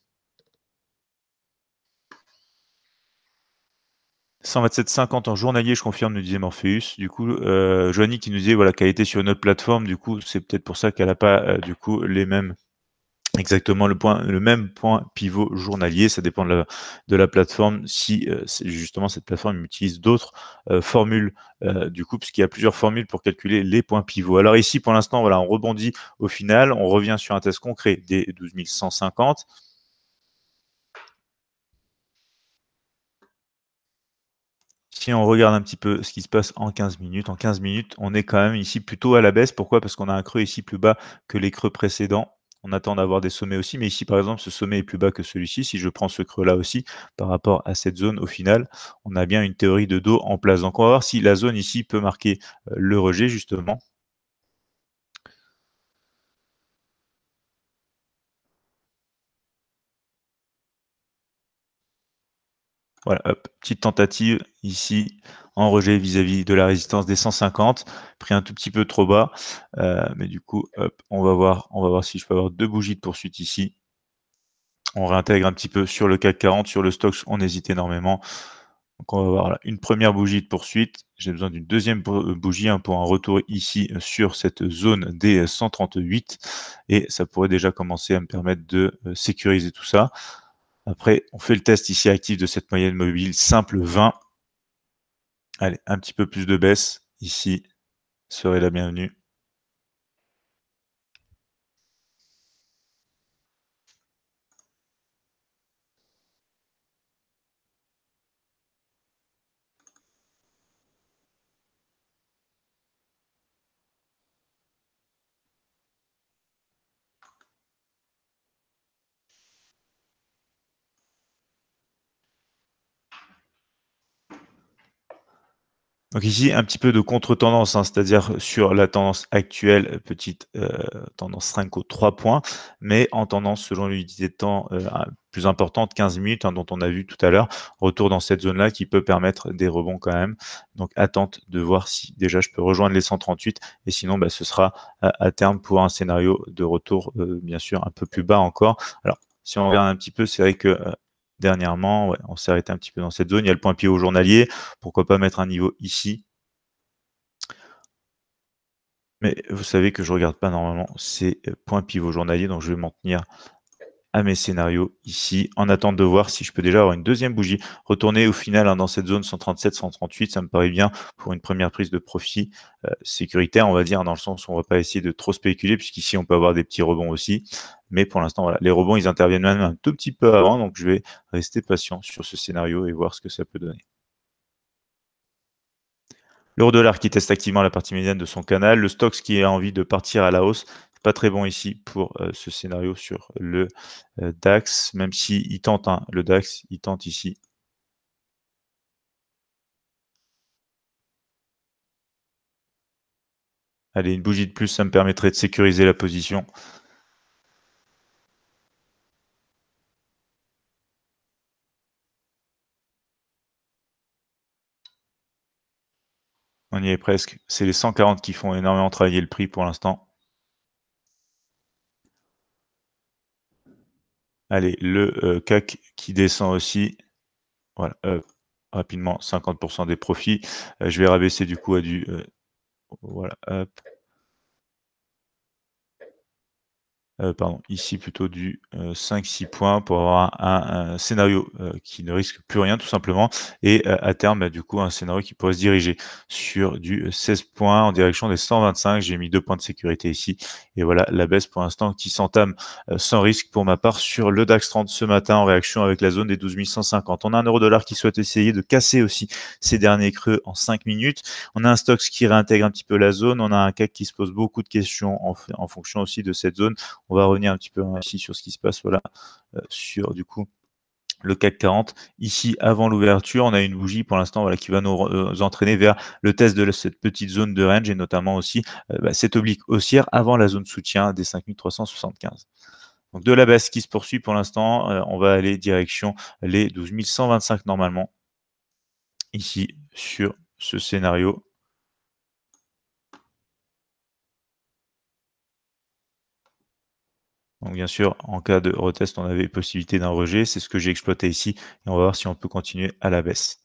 127,50 en journalier, je confirme, nous disait Morpheus. Du coup, euh, Joanie qui nous disait voilà, qu'elle était sur une autre plateforme, du coup, c'est peut-être pour ça qu'elle n'a pas euh, du coup les mêmes. Exactement le, point, le même point pivot journalier, ça dépend de la, de la plateforme, si euh, justement cette plateforme utilise d'autres euh, formules, du coup, puisqu'il y a plusieurs formules pour calculer les points pivots. Alors ici, pour l'instant, voilà, on rebondit au final, on revient sur un test concret des 12 si on regarde un petit peu ce qui se passe en 15 minutes, en 15 minutes, on est quand même ici plutôt à la baisse. Pourquoi Parce qu'on a un creux ici plus bas que les creux précédents. On attend d'avoir des sommets aussi, mais ici par exemple, ce sommet est plus bas que celui-ci. Si je prends ce creux-là aussi par rapport à cette zone, au final, on a bien une théorie de dos en place. Donc on va voir si la zone ici peut marquer euh, le rejet justement. Voilà, petite tentative ici en rejet vis-à-vis de la résistance des 150, pris un tout petit peu trop bas, euh, mais du coup, hop, on va voir, on va voir si je peux avoir deux bougies de poursuite ici. On réintègre un petit peu sur le CAC 40, sur le stock. on hésite énormément. Donc on va voir là, une première bougie de poursuite. J'ai besoin d'une deuxième euh, bougie hein, pour un retour ici euh, sur cette zone des 138. Et ça pourrait déjà commencer à me permettre de sécuriser tout ça. Après, on fait le test ici actif de cette moyenne mobile simple 20. Allez, un petit peu plus de baisse ici serait la bienvenue. Donc ici, un petit peu de contre-tendance, hein, c'est-à-dire sur la tendance actuelle, petite euh, tendance 5 au 3 points, mais en tendance selon l'unité de temps euh, plus importante, 15 minutes, hein, dont on a vu tout à l'heure, retour dans cette zone-là qui peut permettre des rebonds quand même. Donc attente de voir si déjà je peux rejoindre les 138, et sinon bah, ce sera à, terme pour un scénario de retour, euh, bien sûr, un peu plus bas encore. Alors si on regarde un petit peu, c'est vrai que dernièrement, on s'est arrêté un petit peu dans cette zone. Il y a le point pivot journalier. Pourquoi pas mettre un niveau ici mais vous savez que je ne regarde pas normalement ces euh, points pivots journaliers, donc je vais m'en tenir mes scénarios ici, en attente de voir si je peux déjà avoir une deuxième bougie. Retourner au final hein, dans cette zone 137, 138, ça me paraît bien pour une première prise de profit euh, sécuritaire, on va dire, dans le sens où on va pas essayer de trop spéculer, puisqu'ici on peut avoir des petits rebonds aussi. Mais pour l'instant, voilà, les rebonds, ils interviennent même un tout petit peu avant, donc je vais rester patient sur ce scénario et voir ce que ça peut donner. L'euro dollar qui teste activement la partie médiane de son canal, le stocks qui a envie de partir à la hausse pas très bon ici pour euh, ce scénario sur le euh, DAX, même si il tente, hein, le DAX, il tente ici. Allez, une bougie de plus, ça me permettrait de sécuriser la position. On y est presque. C'est les 140 qui font énormément travailler le prix pour l'instant. Allez, le euh, CAC qui descend aussi. Voilà, euh, rapidement, 50% des profits. Euh, je vais rabaisser du coup à du... voilà, hop. Euh, pardon, ici plutôt du 5-6 euh, points pour avoir un, scénario euh, qui ne risque plus rien tout simplement et à terme bah, du coup un scénario qui pourrait se diriger sur du 16 points en direction des 125 j'ai mis deux points de sécurité ici et voilà la baisse pour l'instant qui s'entame sans risque pour ma part sur le DAX 30 ce matin en réaction avec la zone des 12 150 on a un euro dollar qui souhaite essayer de casser aussi ces derniers creux en 5 minutes on a un stocks qui réintègre un petit peu la zone on a un CAC qui se pose beaucoup de questions en fonction aussi de cette zone on va revenir un petit peu hein, ici sur ce qui se passe voilà, euh, sur du coup le CAC 40. Ici, avant l'ouverture, on a une bougie pour l'instant voilà, qui va nous, euh, entraîner vers le test de cette petite zone de range et notamment aussi euh, bah, cette oblique haussière avant la zone soutien des 5375. Donc de la baisse qui se poursuit pour l'instant, on va aller direction les 12125 normalement, ici sur ce scénario. Donc bien sûr, en cas de retest, on avait possibilité d'un rejet. C'est ce que j'ai exploité ici. Et on va voir si on peut continuer à la baisse.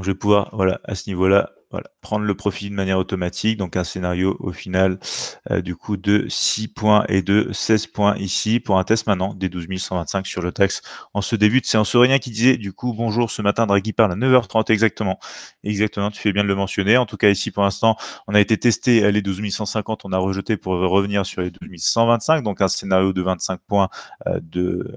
je vais pouvoir, voilà, à ce niveau-là, voilà, prendre le profit de manière automatique. Donc un scénario au final euh, du coup de 6 points et de 16 points ici pour un test maintenant des 12 125 sur le taxe en ce début de séance. Aurélien qui disait du coup bonjour ce matin, Draghi parle à 9h30 exactement. Exactement, tu fais bien de le mentionner. En tout cas ici pour l'instant, on a été testé euh, les 12 150, on a rejeté pour revenir sur les 12125, Donc un scénario de 25 points euh, de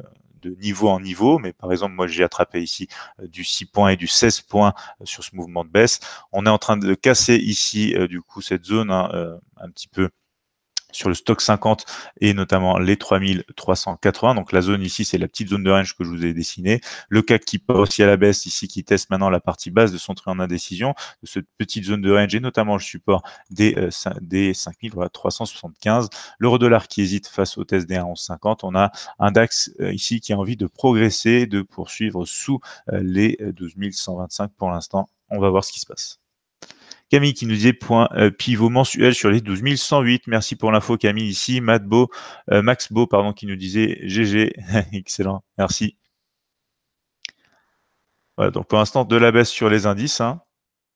de niveau en niveau, mais par exemple, moi j'ai attrapé ici euh, du 6 points et du 16 points euh, sur ce mouvement de baisse. On est en train de casser ici, euh, du coup, cette zone hein, un petit peu sur le stock 50 et notamment les 3380. Donc la zone ici, c'est la petite zone de range que je vous ai dessinée. Le CAC qui passe aussi à la baisse ici, qui teste maintenant la partie basse de son trait en indécision, de cette petite zone de range et notamment le support des, euh, des 5375. L'euro dollar qui hésite face au test des 1150. On a un DAX euh, ici qui a envie de progresser, de poursuivre sous euh, les 12125 pour l'instant. On va voir ce qui se passe. Camille qui nous disait point euh, pivot mensuel sur les 12 108. Merci pour l'info, Camille, ici. Euh, Max Beau, pardon, qui nous disait GG. Excellent, merci. Voilà, donc pour l'instant, de la baisse sur les indices. Hein,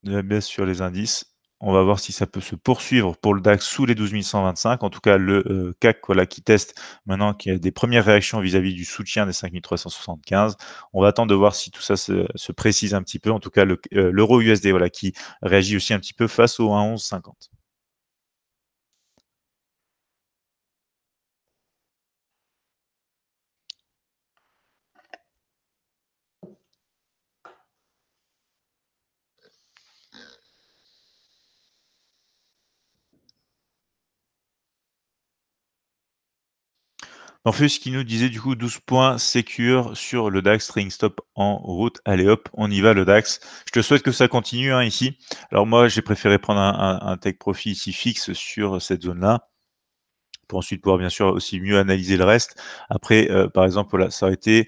de la baisse sur les indices. On va voir si ça peut se poursuivre pour le DAX sous les 12 125. En tout cas, le euh, CAC voilà, qui teste maintenant, y a des premières réactions vis-à-vis du soutien des 5375. On va attendre de voir si tout ça se, précise un petit peu. En tout cas, euh, l'euro USD voilà, qui réagit aussi un petit peu face au 1,1150. ce qui nous disait du coup 12 points secure sur le DAX, string stop en route. Allez hop, on y va le DAX. Je te souhaite que ça continue hein, ici. Alors moi, j'ai préféré prendre un, un, un, take profit ici fixe sur cette zone-là pour ensuite pouvoir bien sûr aussi mieux analyser le reste. Après, euh, par exemple, voilà, ça aurait été,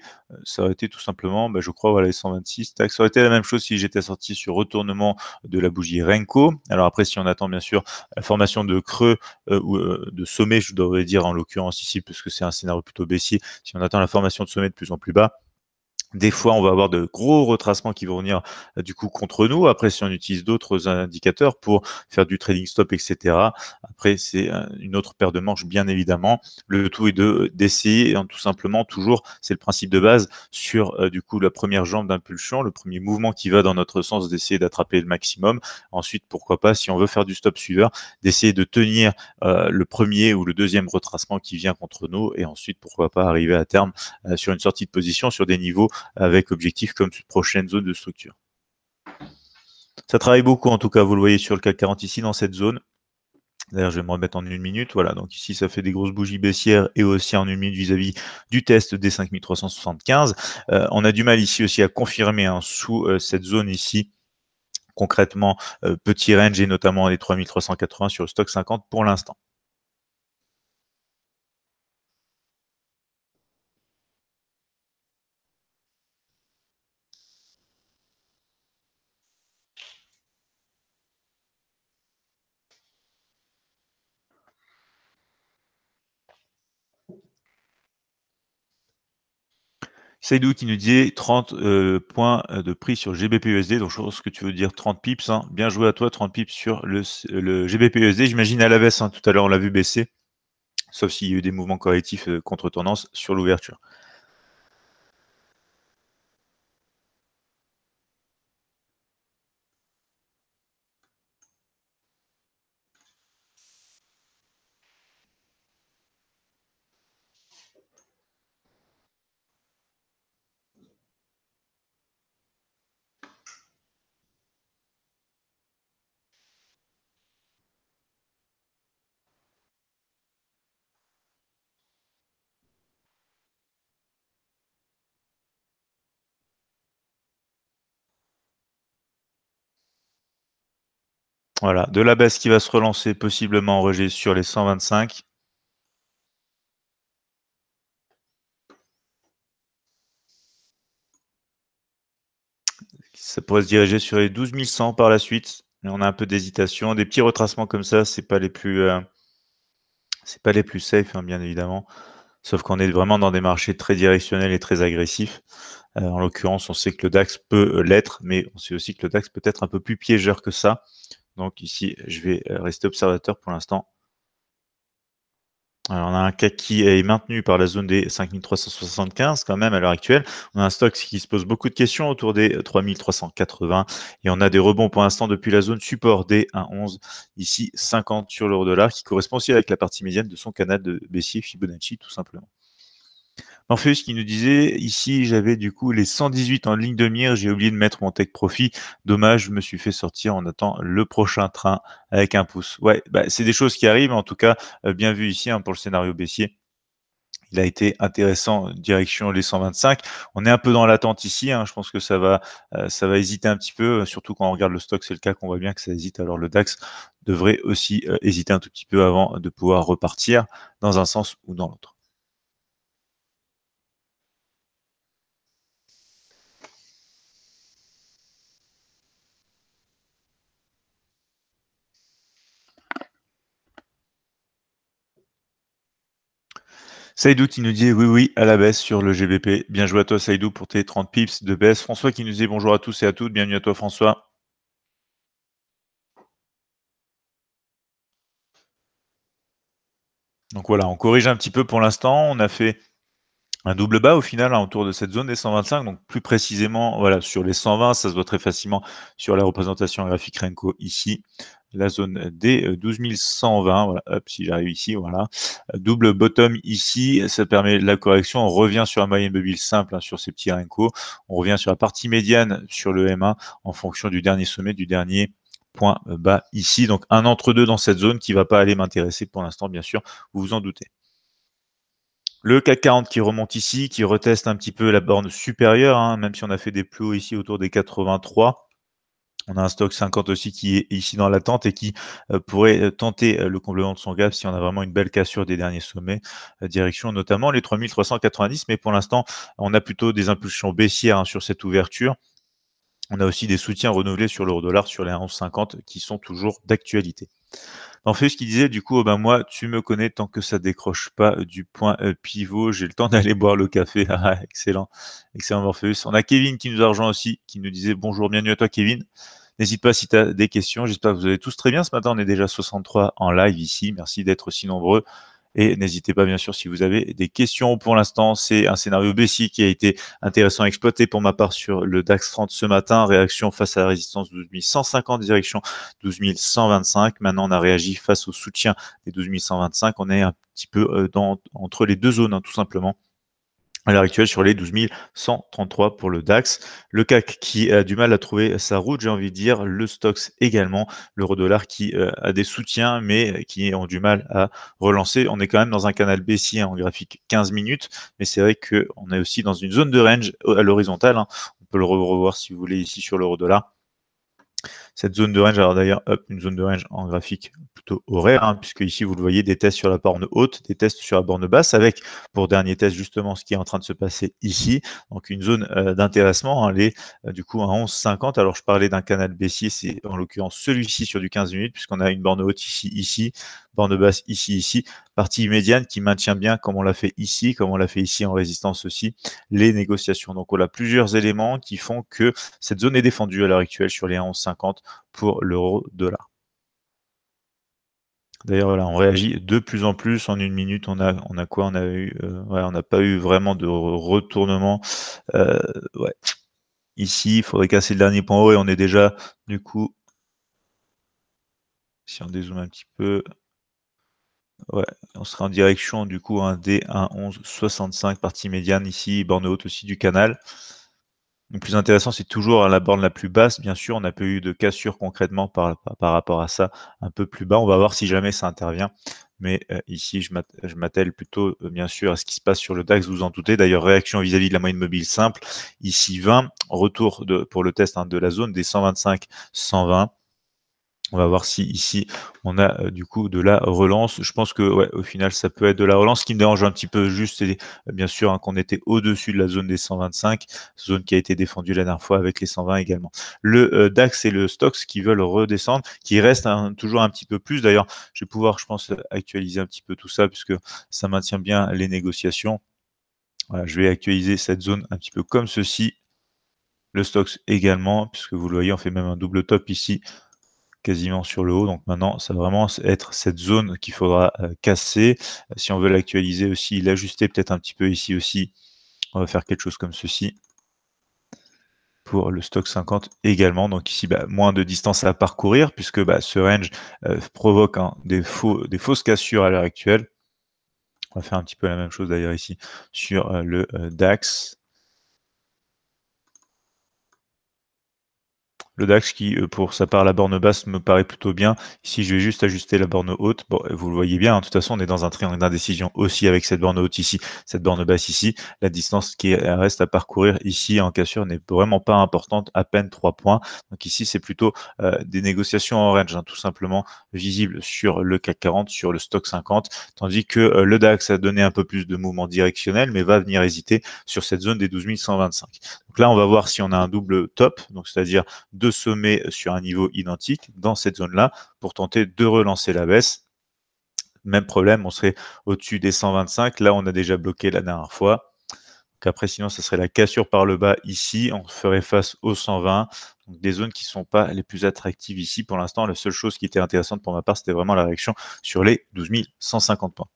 euh, été tout simplement, bah, je crois, voilà, les 126 Ça aurait été la même chose si j'étais sorti sur retournement de la bougie Renko. Alors après, si on attend bien sûr la formation de creux euh, ou de sommet, je devrais dire en l'occurrence ici, parce que c'est un scénario plutôt baissier, si on attend la formation de sommet de plus en plus bas, des fois, on va avoir de gros retracements qui vont venir euh, du coup contre nous. Après, si on utilise d'autres indicateurs pour faire du trading stop, etc. Après, c'est une autre paire de manches, bien évidemment. Le tout est de euh, d'essayer hein, tout simplement toujours, c'est le principe de base sur euh, du coup la première jambe d'impulsion, le premier mouvement qui va dans notre sens d'essayer d'attraper le maximum. Ensuite, pourquoi pas, si on veut faire du stop suiveur, d'essayer de tenir le premier ou le deuxième retracement qui vient contre nous, et ensuite pourquoi pas arriver à terme sur une sortie de position sur des niveaux avec objectif comme prochaine zone de structure. Ça travaille beaucoup, en tout cas, vous le voyez sur le CAC 40 ici, dans cette zone. D'ailleurs, je vais me remettre en une minute. Voilà, donc ici, ça fait des grosses bougies baissières et aussi en une minute vis-à-vis du test des 5375. Euh, on a du mal ici aussi à confirmer hein, sous euh, cette zone ici concrètement euh, petit range et notamment les 3380 sur le stock 50 pour l'instant. C'est qui nous dit 30 euh, points euh, de prix sur GBPUSD. Donc, je pense que tu veux dire 30 pips. Hein. Bien joué à toi, 30 pips sur le, GBPUSD. J'imagine à la baisse. Hein. Tout à l'heure, on l'a vu baisser. Sauf s'il y a eu des mouvements correctifs euh, contre tendance sur l'ouverture. Voilà, de la baisse qui va se relancer possiblement en rejet sur les 125. Ça pourrait se diriger sur les 12 100 par la suite. mais on a un peu d'hésitation. Des petits retracements comme ça, ce pas euh, pas les plus safe, hein, bien évidemment. Sauf qu'on est vraiment dans des marchés très directionnels et très agressifs. Euh, en l'occurrence, on sait que le DAX peut euh, l'être, mais on sait aussi que le DAX peut être un peu plus piégeur que ça. Donc ici, je vais euh, rester observateur pour l'instant. Alors, on a un CAC qui est maintenu par la zone des 5375 quand même à l'heure actuelle. On a un stock qui se pose beaucoup de questions autour des 3380 et on a des rebonds pour l'instant depuis la zone support des 1,11 ici 50 sur l'euro dollar qui correspond aussi avec la partie médiane de son canal de baissier Fibonacci tout simplement. Morpheus qui nous disait, ici, j'avais du coup les 118 en ligne de mire, j'ai oublié de mettre mon tech profit. Dommage, je me suis fait sortir, en attendant le prochain train avec un pouce. Ouais, bah, c'est des choses qui arrivent, en tout cas, euh, bien vu ici hein, pour le scénario baissier il a été intéressant direction les 125. On est un peu dans l'attente ici. Hein, je pense que ça va, euh, ça va hésiter un petit peu, euh, surtout quand on regarde le stock, c'est le cas qu'on voit bien que ça hésite. Alors le DAX devrait aussi hésiter un tout petit peu avant de pouvoir repartir dans un sens ou dans l'autre. Saïdou qui nous dit oui, oui, à la baisse sur le GBP. Bien joué à toi, Saïdou, pour tes 30 pips de baisse. François qui nous dit bonjour à tous et à toutes. Bienvenue à toi, François. Donc voilà, on corrige un petit peu pour l'instant. On a fait un double bas au final hein, autour de cette zone des 125. Donc plus précisément, voilà, sur les 120, ça se voit très facilement sur la représentation graphique Renko ici la zone D, 12120, euh, voilà, hop, si j'arrive ici, voilà. Double bottom ici, ça permet la correction, on revient sur un moyenne mobile simple, hein, sur ces petits renko, on revient sur la partie médiane sur le M1 en fonction du dernier sommet, du dernier point bas ici. Donc un entre-deux dans cette zone qui ne va pas aller m'intéresser pour l'instant, bien sûr, vous vous en doutez. Le CAC 40 qui remonte ici, qui reteste un petit peu la borne supérieure, hein, même si on a fait des plus hauts ici autour des 83. On a un stock 50 aussi qui est ici dans l'attente et qui euh, pourrait euh, tenter euh, le comblement de son gap si on a vraiment une belle cassure des derniers sommets, direction notamment les 3390. Mais pour l'instant, on a plutôt des impulsions baissières hein, sur cette ouverture. On a aussi des soutiens renouvelés sur l'euro dollar sur les 11,50 qui sont toujours d'actualité ce qui disait du coup, oh ben, moi, tu me connais tant que ça décroche pas euh, du point euh, pivot, j'ai le temps d'aller boire le café. Ah, excellent, excellent Morpheus. On a Kevin qui nous a rejoint aussi, qui nous disait bonjour, bienvenue à toi Kevin. N'hésite pas si tu as des questions. J'espère que vous allez tous très bien. Ce matin, on est déjà 63 en live ici. Merci d'être si nombreux. Et n'hésitez pas, bien sûr, si vous avez des questions. Pour l'instant, c'est un scénario baissier qui a été intéressant à exploiter pour ma part sur le DAX 30 ce matin. Réaction face à la résistance 12150, direction 12125. Maintenant, on a réagi face au soutien des 12125. On est un petit peu euh, dans, entre les deux zones, hein, tout simplement à l'heure actuelle sur les 12 133 pour le DAX. Le CAC qui a du mal à trouver sa route, j'ai envie de dire, le Stox également, l'euro dollar qui euh, a des soutiens mais qui ont du mal à relancer. On est quand même dans un canal baissier hein, en graphique 15 minutes, mais c'est vrai qu'on est aussi dans une zone de range euh, à l'horizontale. Hein. On peut le revoir si vous voulez ici sur l'euro dollar cette zone de range, alors d'ailleurs, une zone de range en graphique plutôt horaire, hein, puisque ici, vous le voyez, des tests sur la borne haute, des tests sur la borne basse, avec pour dernier test, justement, ce qui est en train de se passer ici. Donc, une zone euh, d'intéressement, hein, les, euh, du coup, à 11,50. Alors, je parlais d'un canal baissier, c'est en l'occurrence celui-ci sur du 15 minutes, puisqu'on a une borne haute ici, ici, borne basse ici, ici, partie médiane qui maintient bien, comme on l'a fait ici, comme on l'a fait ici en résistance aussi, les négociations. Donc, on a plusieurs éléments qui font que cette zone est défendue à l'heure actuelle sur les 11,50 pour l'euro dollar. D'ailleurs, voilà, on réagit de plus en plus. En une minute, on a, on a quoi On a eu, euh, on n'a pas eu vraiment de retournement. Euh, ici, il faudrait casser le dernier point haut et on est déjà, du coup, si on dézoome un petit peu, ouais, on sera en direction, du coup, un D1 11 65 partie médiane ici, borne haute aussi du canal. Le plus intéressant, c'est toujours à la borne la plus basse. Bien sûr, on n'a pas eu de cassure concrètement par, rapport à ça un peu plus bas. On va voir si jamais ça intervient. Mais euh, ici, je m'attelle plutôt, euh, bien sûr, à ce qui se passe sur le DAX, vous vous en doutez. D'ailleurs, réaction vis-à-vis de la moyenne mobile simple. Ici, 20. Retour de, pour le test hein, de la zone des 125-120. On va voir si ici on a euh, du coup de la relance. Je pense que au final ça peut être de la relance. Ce qui me dérange un petit peu juste, c'est euh, bien sûr hein, qu'on était au-dessus de la zone des 125, zone qui a été défendue la dernière fois avec les 120 également. Le euh, DAX et le Stox qui veulent redescendre, qui restent toujours un petit peu plus. D'ailleurs, je vais pouvoir, je pense, actualiser un petit peu tout ça puisque ça maintient bien les négociations. je vais actualiser cette zone un petit peu comme ceci. Le Stox également, puisque vous le voyez, on fait même un double top ici quasiment sur le haut. Donc maintenant, ça va vraiment être cette zone qu'il faudra euh, casser. Euh, si on veut l'actualiser aussi, l'ajuster peut-être un petit peu ici aussi, on va faire quelque chose comme ceci pour le stock 50 également. Donc ici, bah, moins de distance à parcourir puisque bah, ce range euh, provoque hein, des, fausses cassures à l'heure actuelle. On va faire un petit peu la même chose d'ailleurs ici sur le DAX. Le DAX qui, euh, pour sa part, la borne basse me paraît plutôt bien. Ici, je vais juste ajuster la borne haute. Bon, euh, vous le voyez bien, hein, de toute façon, on est dans un triangle d'indécision aussi avec cette borne haute ici, cette borne basse ici. La distance qui euh, reste à parcourir ici en cassure n'est vraiment pas importante, à peine 3 points. Donc ici, c'est plutôt des négociations en range, hein, tout simplement visibles sur le CAC 40, sur le stock 50, tandis que le DAX a donné un peu plus de mouvement directionnel, mais va venir hésiter sur cette zone des 12 125. Donc là, on va voir si on a un double top, donc c'est-à-dire deux sommets sur un niveau identique dans cette zone-là pour tenter de relancer la baisse. Même problème, on serait au-dessus des 125. Là, on a déjà bloqué la dernière fois. Donc après, sinon, ce serait la cassure par le bas ici. On ferait face aux 120. Donc des zones qui ne sont pas les plus attractives ici pour l'instant. La seule chose qui était intéressante pour ma part, c'était vraiment la réaction sur les 12 150 points.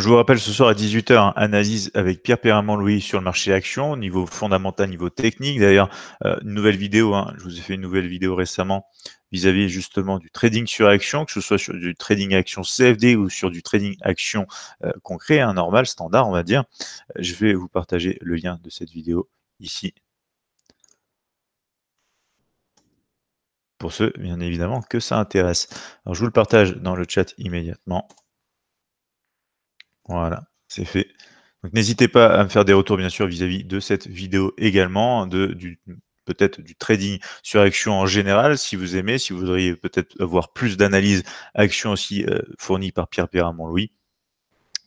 Je vous rappelle ce soir à 18h, analyse avec Pierre Perramant-Louis sur le marché action, niveau fondamental, niveau technique. D'ailleurs, euh, une nouvelle vidéo, hein. je vous ai fait une nouvelle vidéo récemment vis-à-vis justement du trading sur action, que ce soit sur du trading action CFD ou sur du trading action euh, concret, hein, normal, standard, on va dire. Je vais vous partager le lien de cette vidéo ici. Pour ceux, bien évidemment, que ça intéresse. Alors, je vous le partage dans le chat immédiatement. Voilà, c'est fait. Donc n'hésitez pas à me faire des retours bien sûr vis-à-vis de cette vidéo également, hein, de, du peut-être du trading sur action en général, si vous aimez, si vous voudriez peut-être avoir plus d'analyses action aussi euh, fournies par Pierre à Montlouis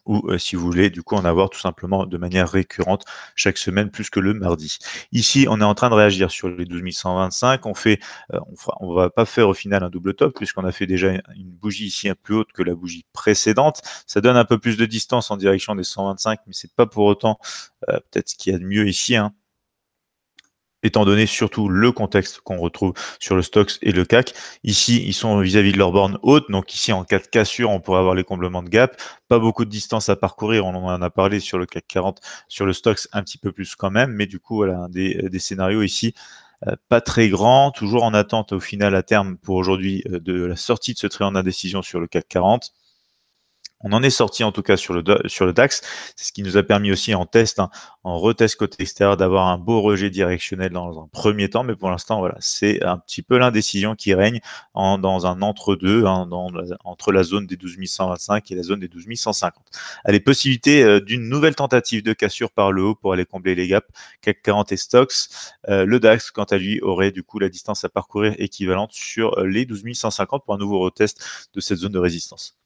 ou euh, si vous voulez du coup en avoir tout simplement de manière récurrente chaque semaine plus que le mardi. Ici, on est en train de réagir sur les 12125. On fait, euh, on, ne va pas faire au final un double top puisqu'on a fait déjà une bougie ici un plus haute que la bougie précédente. Ça donne un peu plus de distance en direction des 125, mais c'est pas pour autant euh, peut-être ce qu'il y a de mieux ici. Hein étant donné surtout le contexte qu'on retrouve sur le stocks et le CAC. Ici, ils sont vis-à-vis de leur borne haute, donc ici en cas de cassure, on pourrait avoir les comblements de gap. Pas beaucoup de distance à parcourir, on en a parlé sur le CAC 40, sur le stocks un petit peu plus quand même, mais du coup, voilà, des, euh, des scénarios ici euh, pas très grands, toujours en attente au final à terme pour aujourd'hui euh, de la sortie de ce trait en indécision sur le CAC 40 on en est sorti en tout cas sur le, DAX. C'est ce qui nous a permis aussi en test, hein, en retest côté extérieur, d'avoir un beau rejet directionnel dans un premier temps. Mais pour l'instant, voilà, c'est un petit peu l'indécision qui règne dans un entre-deux, hein, entre la zone des 12 125 et la zone des 12 150. Allez, possibilité euh, d'une nouvelle tentative de cassure par le haut pour aller combler les gaps CAC 40 et stocks. Euh, le DAX, quant à lui, aurait du coup la distance à parcourir équivalente sur euh, les 12 150 pour un nouveau retest de cette zone de résistance.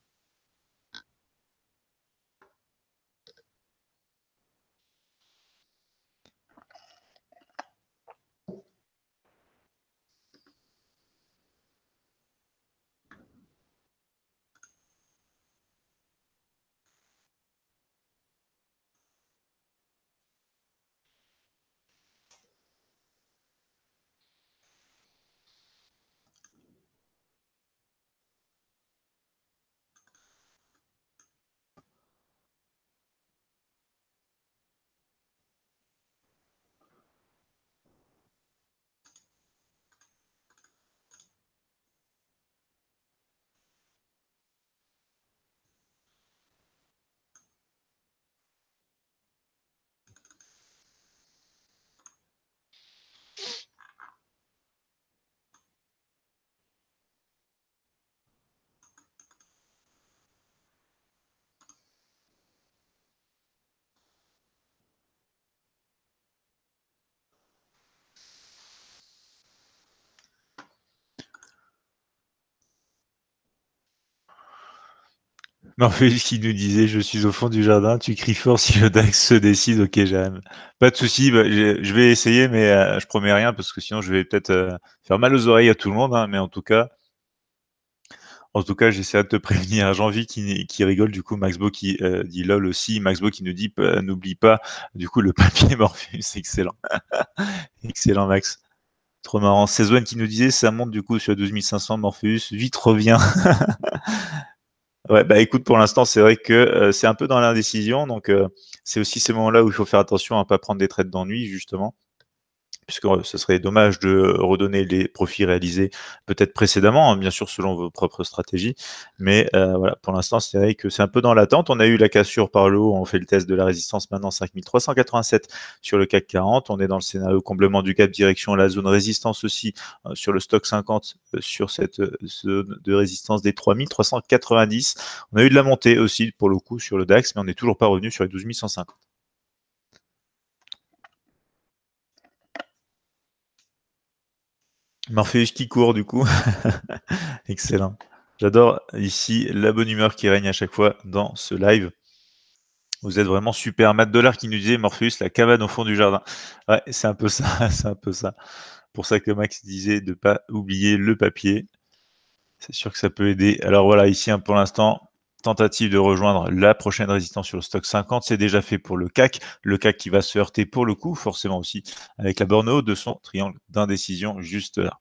Morpheus qui nous disait Je suis au fond du jardin, tu cries fort si le Dax se décide, ok, j'aime. Pas de souci, bah, je vais essayer, mais je euh, je promets rien parce que sinon je vais peut-être euh, faire mal aux oreilles à tout le monde. Hein, mais en tout cas, en tout cas, j'essaie de te prévenir. jean vic qui, rigole, du coup, Maxbo qui euh, dit lol aussi. Maxbo qui nous dit N'oublie pas, du coup, le papier Morpheus, excellent. excellent, Max. Trop marrant. Zouane qui nous disait Ça monte du coup sur 12500 Morpheus, vite reviens. Ouais, bah écoute, pour l'instant, c'est vrai que euh, c'est un peu dans l'indécision, donc euh, c'est aussi ces moments-là où il faut faire attention à ne pas prendre des traites d'ennui, justement puisque euh, ce serait dommage de euh, redonner les profits réalisés peut-être précédemment, hein, bien sûr selon vos propres stratégies. Mais euh, pour l'instant, c'est vrai que c'est un peu dans l'attente. On a eu la cassure par le haut, on fait le test de la résistance maintenant 5387 sur le CAC 40. On est dans le scénario comblement du cap direction la zone résistance aussi sur le stock 50 sur cette zone de résistance des 3390. On a eu de la montée aussi pour le coup sur le DAX, mais on n'est toujours pas revenu sur les 12150. Morpheus qui court, du coup. Excellent. J'adore ici la bonne humeur qui règne à chaque fois dans ce live. Vous êtes vraiment super. Matt Dollar qui nous disait Morpheus, la cabane au fond du jardin. Ouais, c'est un peu ça, c'est un peu ça. Pour ça que Max disait de ne pas oublier le papier. C'est sûr que ça peut aider. Alors voilà, ici hein, pour l'instant, tentative de rejoindre la prochaine résistance sur le stock 50. C'est déjà fait pour le CAC. Le CAC qui va se heurter pour le coup, forcément aussi, avec la borne haute de son triangle d'indécision juste là.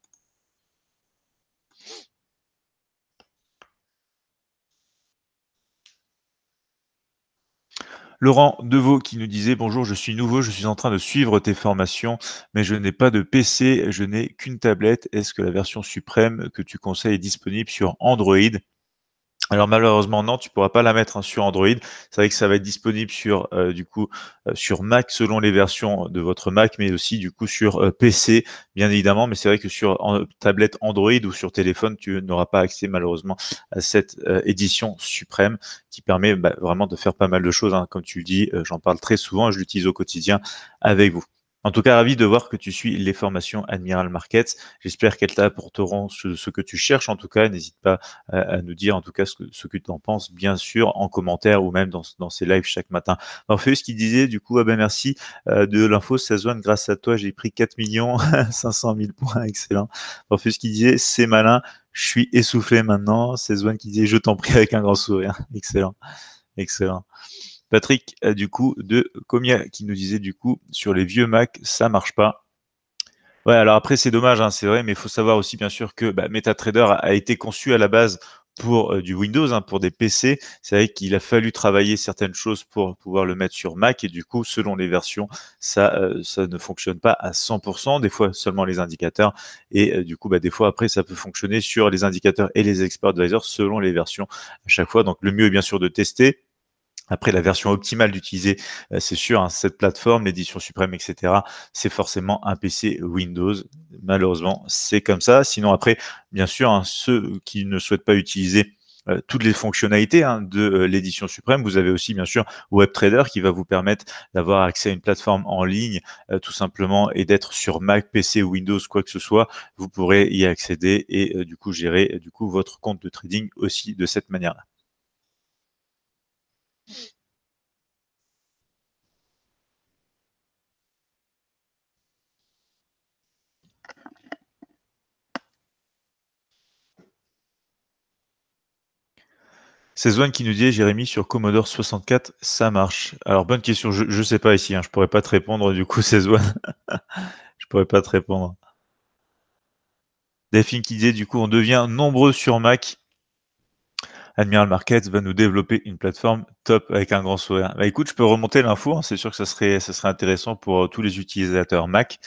Laurent Deveau qui nous disait Bonjour, je suis nouveau, je suis en train de suivre tes formations, mais je n'ai pas de PC, je n'ai qu'une tablette. Est-ce que la version suprême que tu conseilles est disponible sur Android alors malheureusement non, tu pourras pas la mettre hein, sur Android. C'est vrai que ça va être disponible sur euh, du coup euh, sur Mac selon les versions de votre Mac, mais aussi du coup sur euh, PC bien évidemment. Mais c'est vrai que sur tablette Android ou sur téléphone, tu n'auras pas accès malheureusement à cette édition suprême qui permet bah, vraiment de faire pas mal de choses. Hein. Comme tu le dis, j'en parle très souvent, je l'utilise au quotidien avec vous. En tout cas, ravi de voir que tu suis les formations Admiral Markets. J'espère qu'elles t'apporteront ce, que tu cherches. En tout cas, n'hésite pas euh, à, nous dire en tout cas ce que, tu en penses, bien sûr, en commentaire ou même dans, ces lives chaque matin. Morpheus qui disait, du coup, ah ben merci euh, de l'info, ça grâce à toi, j'ai pris 4 500 000 points, excellent. Morpheus qui disait, c'est malin, je suis essoufflé maintenant. C'est qui disait, je t'en prie avec un grand sourire, excellent, excellent. Patrick, euh, du coup, de Comia, qui nous disait, du coup, sur les vieux Mac, ça marche pas. Ouais, alors après, c'est dommage, hein, c'est vrai, mais il faut savoir aussi, bien sûr, que bah, MetaTrader a été conçu à la base pour euh, du Windows, hein, pour des PC. C'est vrai qu'il a fallu travailler certaines choses pour pouvoir le mettre sur Mac et du coup, selon les versions, ça, euh, ça ne fonctionne pas à 100%, des fois seulement les indicateurs et du coup, bah, des fois après, ça peut fonctionner sur les indicateurs et les expert advisors selon les versions à chaque fois. Donc, le mieux est bien sûr de tester après, la version optimale d'utiliser, euh, c'est sûr, hein, cette plateforme, l'édition suprême, etc., c'est forcément un PC Windows. Malheureusement, c'est comme ça. Sinon, après, bien sûr, hein, ceux qui ne souhaitent pas utiliser euh, toutes les fonctionnalités hein, de euh, l'édition suprême. Vous avez aussi bien sûr WebTrader qui va vous permettre d'avoir accès à une plateforme en ligne tout simplement et d'être sur Mac, PC Windows, quoi que ce soit. Vous pourrez y accéder et du coup gérer du coup votre compte de trading aussi de cette manière-là. C'est Zwan qui nous dit, Jérémy, sur Commodore 64, ça marche. Alors, bonne question, je ne sais pas ici, hein. je ne pourrais pas te répondre, du coup, c'est Zwan. je pourrais pas te répondre. Delphine qui dit, du coup, on devient nombreux sur Mac. Admiral Markets va nous développer une plateforme top avec un grand sourire. Bah, écoute, je peux remonter l'info, hein. c'est sûr que ça serait, ça serait intéressant pour euh, tous les utilisateurs Mac.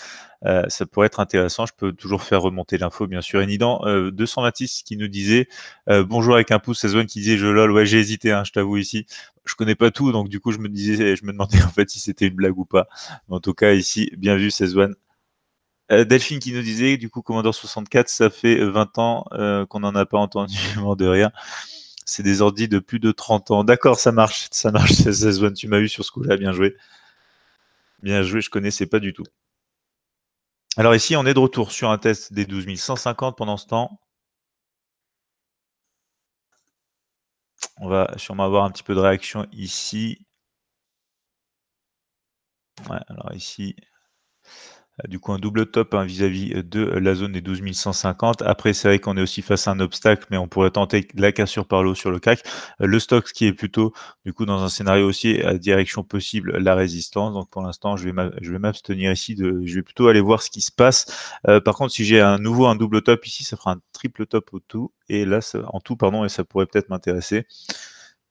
Euh, ça pourrait être intéressant. Je peux toujours faire remonter l'info, bien sûr. Et Nidan, 226 euh, qui nous disait euh, bonjour avec un pouce, Sezoane qui disait je lol, ouais, j'ai hésité, hein, je t'avoue ici. Je connais pas tout, donc du coup, je me disais, je me demandais en fait si c'était une blague ou pas. Mais en tout cas, ici, bien vu, Sazouane. Delphine qui nous disait, du coup, commander 64, ça fait 20 ans qu'on n'en a pas entendu de rien c'est des ordi de plus de 30 ans. D'accord, ça marche, ça marche, Tu m'as eu sur ce coup-là, bien joué. Bien joué, je connaissais pas du tout. Alors ici, on est de retour sur un test des 12 150 pendant ce temps. On va sûrement avoir un petit peu de réaction ici. alors ici, euh, du coup un double top hein, vis-à-vis euh, de euh, la zone des 12 150. Après, c'est vrai qu'on est aussi face à un obstacle, mais on pourrait tenter la cassure par l'eau sur le CAC. Le stock, qui est plutôt du coup dans un scénario aussi à direction possible la résistance. Donc pour l'instant, je vais m'abstenir ici. De, je vais plutôt aller voir ce qui se passe. par contre, si j'ai un nouveau un double top ici, ça fera un triple top au tout et là en tout pardon et ça pourrait peut-être m'intéresser.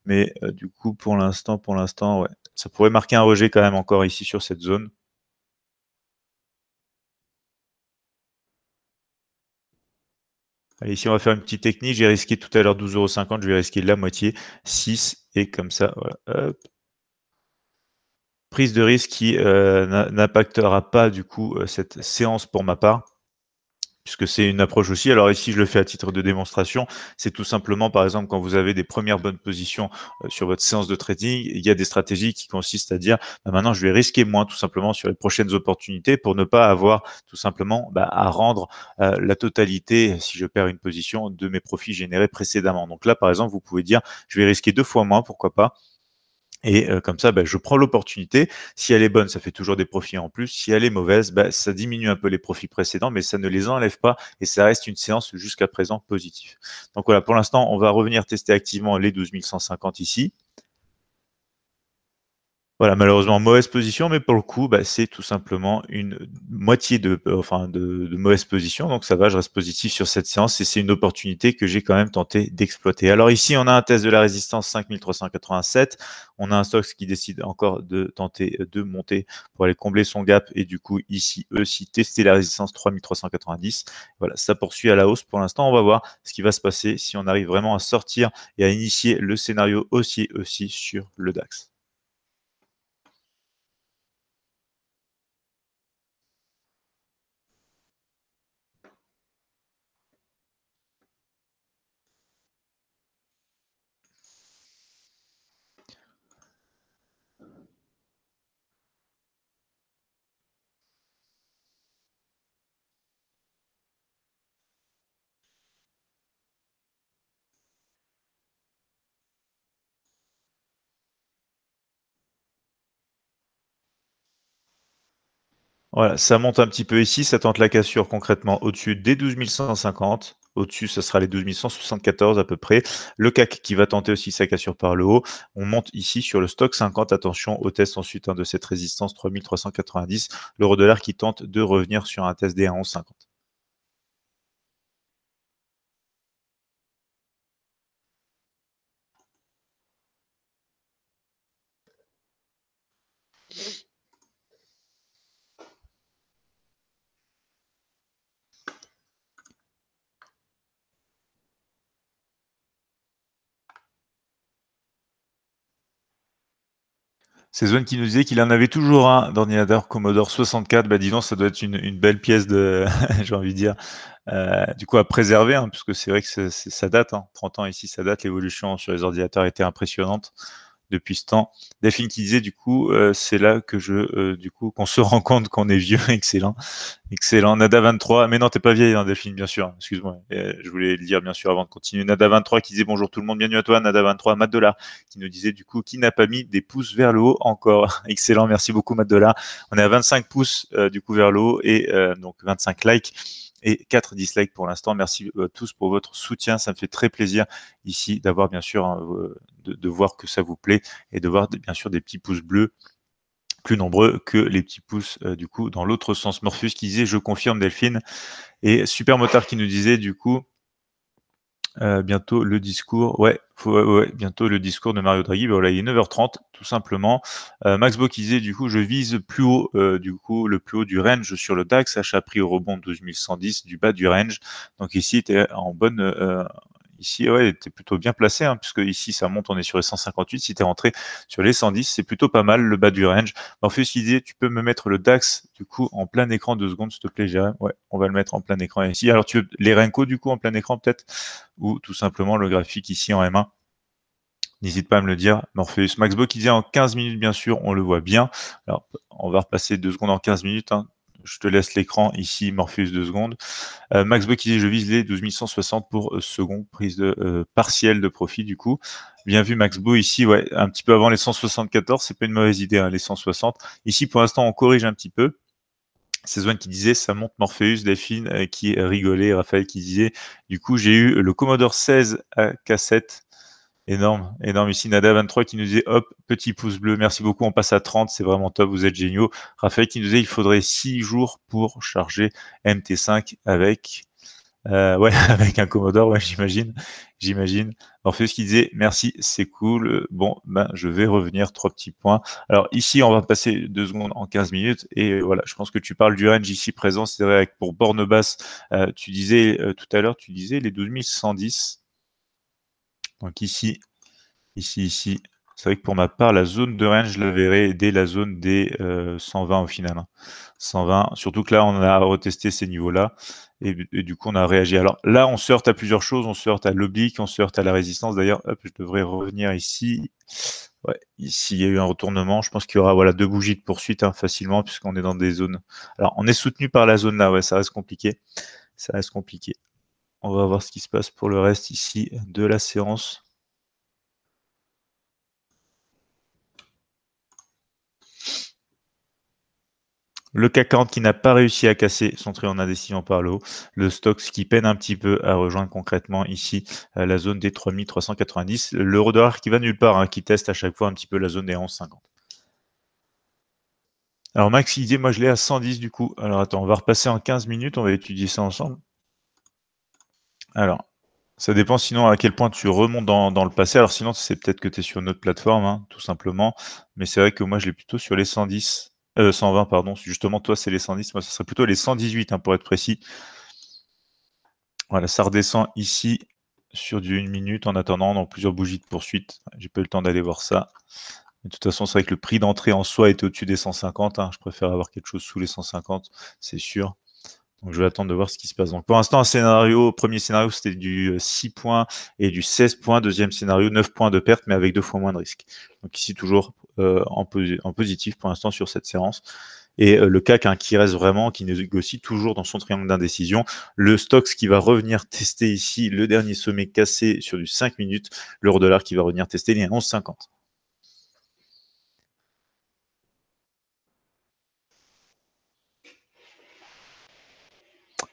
Mais du coup, pour l'instant, pour l'instant, ça pourrait marquer un rejet quand même encore ici sur cette zone. Allez, ici, on va faire une petite technique. J'ai risqué tout à l'heure 12,50€. Je vais risquer la moitié, 6. Et comme ça, voilà. Prise de risque qui euh, n'impactera pas, du coup, euh, cette séance pour ma part puisque c'est une approche aussi. Alors ici, je le fais à titre de démonstration. C'est tout simplement, par exemple, quand vous avez des premières bonnes positions euh, sur votre séance de trading, il y a des stratégies qui consistent à dire, bah, maintenant, je vais risquer moins tout simplement sur les prochaines opportunités pour ne pas avoir tout simplement bah, à rendre euh, la totalité, si je perds une position, de mes profits générés précédemment. Donc là, par exemple, vous pouvez dire, je vais risquer deux fois moins, pourquoi pas et comme ça, bah, je prends l'opportunité. Si elle est bonne, ça fait toujours des profits en plus. Si elle est mauvaise, bah, ça diminue un peu les profits précédents, mais ça ne les enlève pas et ça reste une séance jusqu'à présent positive. Donc voilà, pour l'instant, on va revenir tester activement les 12 150 ici. Voilà, malheureusement, mauvaise position, mais pour le coup, bah, c'est tout simplement une moitié de, enfin, de, mauvaise position. Donc ça va, je reste positif sur cette séance et c'est une opportunité que j'ai quand même tenté d'exploiter. Alors ici, on a un test de la résistance 5387. On a un stock qui décide encore de tenter de monter pour aller combler son gap et du coup, ici, eux, si tester la résistance 3390. Voilà, ça poursuit à la hausse pour l'instant. On va voir ce qui va se passer si on arrive vraiment à sortir et à initier le scénario haussier aussi sur le DAX. Voilà, ça monte un petit peu ici, ça tente la cassure concrètement au-dessus des 12 Au-dessus, ça sera les 12 à peu près. Le CAC qui va tenter aussi sa cassure par le haut. On monte ici sur le stock 50. Attention au test ensuite hein, de cette résistance 3390. L'euro dollar qui tente de revenir sur un test des 1150. C'est Zone qui nous disait qu'il en avait toujours un d'ordinateur Commodore 64. Bah, dis ça doit être une, belle pièce de, j'ai envie de dire, euh, du coup à préserver, hein, puisque c'est vrai que ça date, 30 hein. ans ici, ça date. L'évolution sur les ordinateurs était impressionnante depuis ce temps. Delphine qui disait du coup, euh, c'est là que je, euh, du coup, qu'on se rend compte qu'on est vieux. excellent, excellent. Nada 23, mais non, t'es pas vieille, hein, Delphine, bien sûr. Excuse-moi, euh, je voulais le dire bien sûr avant de continuer. Nada 23 qui disait bonjour tout le monde, bienvenue à toi. Nada 23, Matt qui nous disait du coup, qui n'a pas mis des pouces vers le haut encore. excellent, merci beaucoup Matt On est à 25 pouces du coup vers le haut et donc 25 likes et 4 dislikes pour l'instant. Merci à euh, tous pour votre soutien. Ça me fait très plaisir ici d'avoir bien sûr hein, euh, de, voir que ça vous plaît et de voir bien sûr des petits pouces bleus plus nombreux que les petits pouces euh, du coup dans l'autre sens. Morpheus qui disait je confirme Delphine et Super qui nous disait du coup euh, bientôt le discours, ouais, ouais, bientôt le discours de Mario Draghi. voilà, il est 9h30 tout simplement. Euh, Max disait du coup, je vise plus haut, euh, du coup, le plus haut du range sur le DAX, achat pris au rebond 12110 du bas du range. Donc ici, tu es en bonne, ici, ouais, es plutôt bien placé, hein, puisque ici, ça monte, on est sur les 158. Si tu es rentré sur les 110, c'est plutôt pas mal le bas du range. Morpheus l'idée, disait, tu peux me mettre le DAX, du coup, en plein écran, deux secondes, s'il te plaît, Jérémy, Ouais, on va le mettre en plein écran ici. Alors, tu veux les Renko, du coup, en plein écran, peut-être, ou tout simplement le graphique ici en M1. N'hésite pas à me le dire. Morpheus Maxbo il dit en 15 minutes, bien sûr, on le voit bien. Alors, on va repasser deux secondes en 15 minutes. Hein je te laisse l'écran ici, Morpheus deux secondes. Euh, Max qui disait je vise les 12 160 pour euh, seconde prise de euh, partielle de profit du coup. Bien vu Max ici, ouais, un petit peu avant les 174, c'est pas une mauvaise idée, hein, les 160. Ici pour l'instant on corrige un petit peu. C'est Zwan qui disait ça monte Morpheus, Delphine euh, qui rigolait, Raphaël qui disait du coup j'ai eu le Commodore 16 à cassette Énorme, énorme. Ici, Nada23 qui nous dit, hop, petit pouce bleu, merci beaucoup, on passe à 30, c'est vraiment top, vous êtes géniaux. Raphaël qui nous disait il faudrait 6 jours pour charger MT5 avec. Euh, avec un Commodore, j'imagine. J'imagine. Orpheus qui disait merci, c'est cool. Bon, ben, je vais revenir. Trois petits points. Alors, ici, on va passer deux secondes en 15 minutes. Et voilà, je pense que tu parles du range ici présent. C'est vrai que pour borne basse, euh, tu disais euh, tout à l'heure, tu disais les 12110 donc ici, ici, ici. C'est vrai que pour ma part, la zone de range, je la verrai dès la zone des 120 euh, au final. 120, hein. surtout que là, on a retesté ces niveaux-là et, du coup, on a réagi. Alors là, on se heurte à plusieurs choses. On se heurte à l'oblique, on se heurte à la résistance. D'ailleurs, je devrais revenir ici. Ouais, ici, il y a eu un retournement. Je pense qu'il y aura voilà, deux bougies de poursuite hein, facilement puisqu'on est dans des zones. Alors, on est soutenu par la zone là. Ouais, ça reste compliqué. Ça reste compliqué. On va voir ce qui se passe pour le reste ici de la séance. Le CAC 40 qui n'a pas réussi à casser son trait en indécision par le haut. Le Stox qui peine un petit peu à rejoindre concrètement ici euh, la zone des 3390. L'euro dollar qui va nulle part, hein, qui teste à chaque fois un petit peu la zone des 1150. Alors Max, il dit, moi je l'ai à 110 du coup. Alors attends, on va repasser en 15 minutes, on va étudier ça ensemble. Alors, ça dépend sinon à quel point tu remontes dans, le passé. Alors sinon, c'est peut-être que tu es sur une autre plateforme, hein, tout simplement. Mais c'est vrai que moi, je l'ai plutôt sur les 110. 120, euh, pardon. Justement, toi, c'est les 110. Moi, ce serait plutôt les 118, hein, pour être précis. Voilà, ça redescend ici sur du minute en attendant dans plusieurs bougies de poursuite. J'ai pas eu le temps d'aller voir ça. Mais de toute façon, c'est vrai que le prix d'entrée en soi était au-dessus des 150. Hein. Je préfère avoir quelque chose sous les 150, c'est sûr. Donc je vais attendre de voir ce qui se passe. Donc pour l'instant, un scénario, premier scénario, c'était du 6 euh, points et du 16 points. Deuxième scénario, 9 points de perte, mais avec deux fois moins de risque. Donc ici, toujours euh, en, positif pour l'instant sur cette séance. Et euh, le CAC hein, qui reste vraiment, qui négocie toujours dans son triangle d'indécision. Le stocks qui va revenir tester ici le dernier sommet cassé sur du 5 minutes. L'euro dollar qui va revenir tester les 11,50.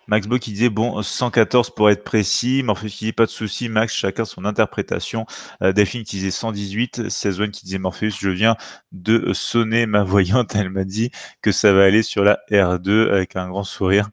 Max Bo qui disait bon 114 pour être précis, Morpheus qui disait pas de souci, Max chacun son interprétation. Euh, Delphine qui disait 118, Cezwane qui disait Morpheus, je viens de sonner ma voyante, elle m'a dit que ça va aller sur la R2 avec un grand sourire.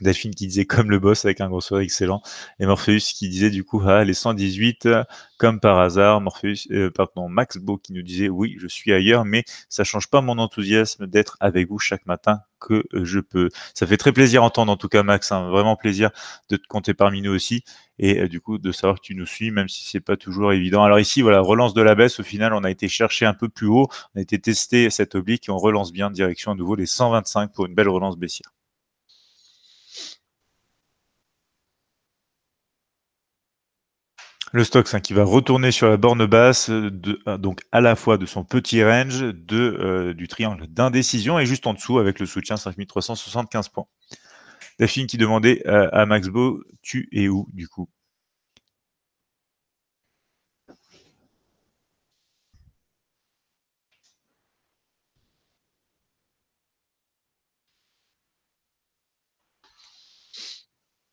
Delphine qui disait comme le boss avec un gros sourire excellent, et Morpheus qui disait du coup ah les 118 comme par hasard, Morpheus, euh, pardon Max Beau qui nous disait oui je suis ailleurs, mais ça change pas mon enthousiasme d'être avec vous chaque matin que euh, je peux. Ça fait très plaisir d'entendre entendre en tout cas Max, hein, vraiment plaisir de te compter parmi nous aussi et euh, du coup de savoir que tu nous suis même si c'est pas toujours évident. Alors ici voilà relance de la baisse au final on a été chercher un peu plus haut, on a été testé cette oblique et on relance bien direction à nouveau les 125 pour une belle relance baissière. Le stock qui va retourner sur la borne basse, euh, euh, donc à la fois de son petit range de, euh, du triangle d'indécision et juste en dessous avec le soutien 5375 points. Daphine qui demandait à, à Maxbo, tu es où du coup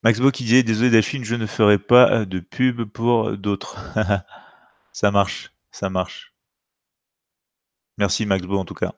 Maxbo qui disait Désolé Delphine, je ne ferai pas euh, de pub pour d'autres. ça marche, ça marche. Merci Maxbo en tout cas.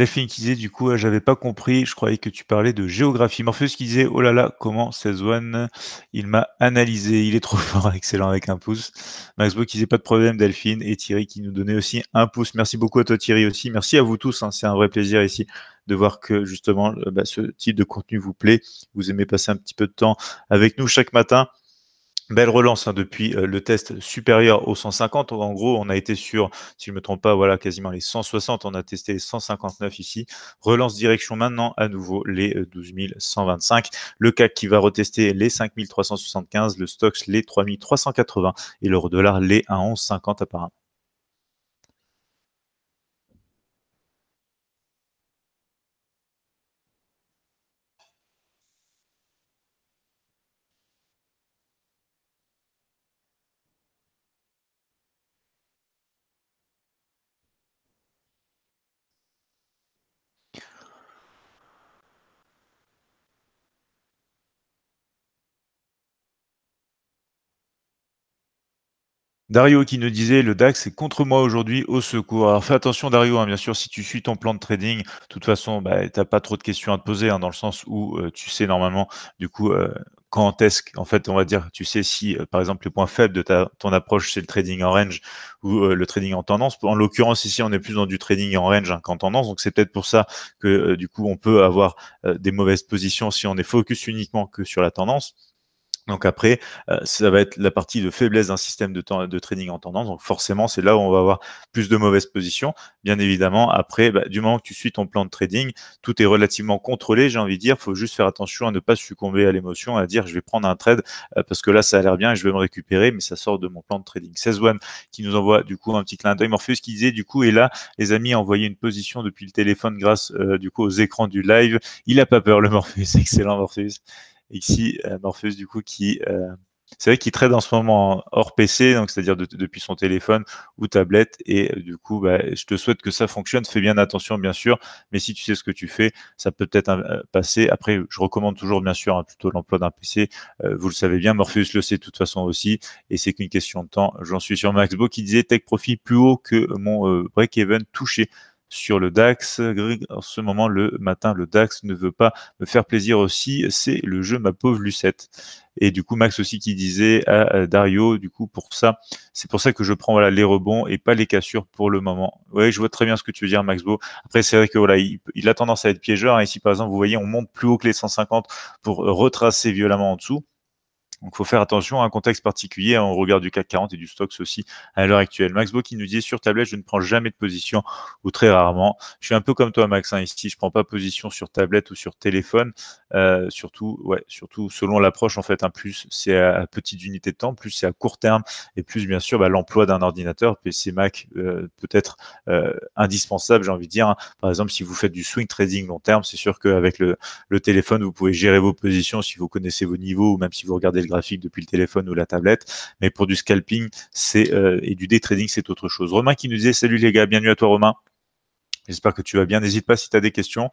Delphine qui disait du coup, euh, j'avais pas compris, je croyais que tu parlais de géographie. Morpheus qui disait, oh là là, comment Sezwan, il m'a analysé, il est trop fort, excellent avec un pouce. Maxbo qui disait pas de problème, Delphine, et Thierry qui nous donnait aussi un pouce. Merci beaucoup à toi Thierry aussi, merci à vous tous, hein. c'est un vrai plaisir ici de voir que justement bah, ce type de contenu vous plaît, vous aimez passer un petit peu de temps avec nous chaque matin. Belle relance hein, depuis euh, le test supérieur aux 150. En gros, on a été sur, si je ne me trompe pas, voilà, quasiment les 160. On a testé les 159 ici. Relance direction maintenant à nouveau les 12 euh, 125. Le CAC qui va retester les 5375, le STOXX les 3380 et l'euro dollar les 1150 apparemment. Dario qui nous disait le DAX est contre moi aujourd'hui au secours. Alors fais attention Dario, hein, bien sûr, si tu suis ton plan de trading, de toute façon, bah, tu n'as pas trop de questions à te poser, hein, dans le sens où euh, tu sais normalement, du coup, euh, quand est-ce en fait, on va dire, tu sais si, euh, par exemple, le point faible de ta, ton approche, c'est le trading en range ou le trading en tendance. En l'occurrence, ici, on est plus dans du trading en range hein, qu'en tendance. Donc c'est peut-être pour ça que du coup, on peut avoir des mauvaises positions si on est focus uniquement que sur la tendance. Donc après, euh, ça va être la partie de faiblesse d'un système de, temps, de trading en tendance. Donc forcément, c'est là où on va avoir plus de mauvaises positions. Bien évidemment, après, bah, du moment que tu suis ton plan de trading, tout est relativement contrôlé, j'ai envie de dire. Il faut juste faire attention à ne pas succomber à l'émotion, à dire je vais prendre un trade euh, parce que là, ça a l'air bien et je vais me récupérer, mais ça sort de mon plan de trading. 16 one qui nous envoie du coup un petit clin d'œil. Morpheus qui disait du coup, et là, les amis, voyait une position depuis le téléphone grâce euh, du coup aux écrans du live. Il a pas peur, le Morpheus. Excellent Morpheus ici, euh, Morpheus, du coup, qui. Euh, c'est vrai qu'il trade en ce moment hors PC, donc c'est-à-dire depuis son téléphone ou tablette. Et euh, du coup, bah, je te souhaite que ça fonctionne. Fais bien attention, bien sûr. Mais si tu sais ce que tu fais, ça peut peut-être passer. Après, je recommande toujours, bien sûr, hein, plutôt l'emploi d'un PC. vous le savez bien, Morpheus le sait de toute façon aussi. Et c'est qu'une question de temps. J'en suis sur Maxbo qui disait Tech Profit plus haut que mon break-even touché sur le DAX. En ce moment, le matin, le DAX ne veut pas me faire plaisir aussi. C'est le jeu, ma pauvre Lucette. Et du coup, Max aussi qui disait à Dario, du coup, pour ça, c'est pour ça que je prends voilà, les rebonds et pas les cassures pour le moment. Oui, je vois très bien ce que tu veux dire, Max Beau. Après, c'est vrai que voilà, il, a tendance à être piégeur. Hein. Ici, par exemple, vous voyez, on monte plus haut que les 150 pour retracer violemment en dessous, donc, il faut faire attention à un contexte particulier en hein, regard du CAC 40 et du STOXX aussi à l'heure actuelle. Max Beau qui nous dit sur tablette, je ne prends jamais de position ou très rarement. Je suis un peu comme toi, Max, hein, ici, je ne prends pas position sur tablette ou sur téléphone, euh, surtout, ouais, surtout selon l'approche, en fait, hein, plus c'est à petite unité de temps, plus c'est à court terme, et plus, bien sûr, bah, l'emploi d'un ordinateur, PC, Mac, euh, peut-être euh, indispensable, j'ai envie de dire. Par exemple, si vous faites du swing trading long terme, c'est sûr qu'avec le, le téléphone, vous pouvez gérer vos positions si vous connaissez vos niveaux ou même si vous regardez le graphique depuis le téléphone ou la tablette. Mais pour du scalping c'est euh, et du day trading, c'est autre chose. Romain qui nous disait Salut les gars, bienvenue à toi Romain. J'espère que tu vas bien. N'hésite pas si tu as des questions.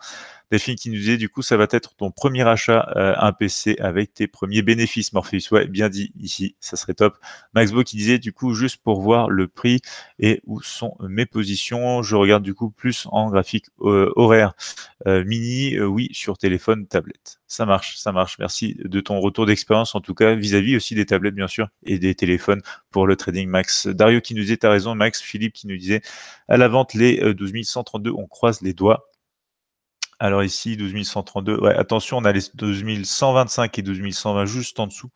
Delphine qui nous disait, du coup, ça va être ton premier achat, euh, un PC avec tes premiers bénéfices, Morpheus. Ouais, bien dit ici, ça serait top. Maxbo qui disait, du coup, juste pour voir le prix et où sont mes positions. Je regarde du coup plus en graphique euh, horaire mini, oui, sur téléphone, tablette. Ça marche, ça marche. Merci de ton retour d'expérience, en tout cas, vis-à-vis aussi des tablettes, bien sûr, et des téléphones pour le trading max. Dario qui nous disait, t'as raison, Max. Philippe qui nous disait, à la vente, les 12132, euh, on croise les doigts. Alors ici, 12132 Ouais, attention, on a les 12 et 12 juste en dessous.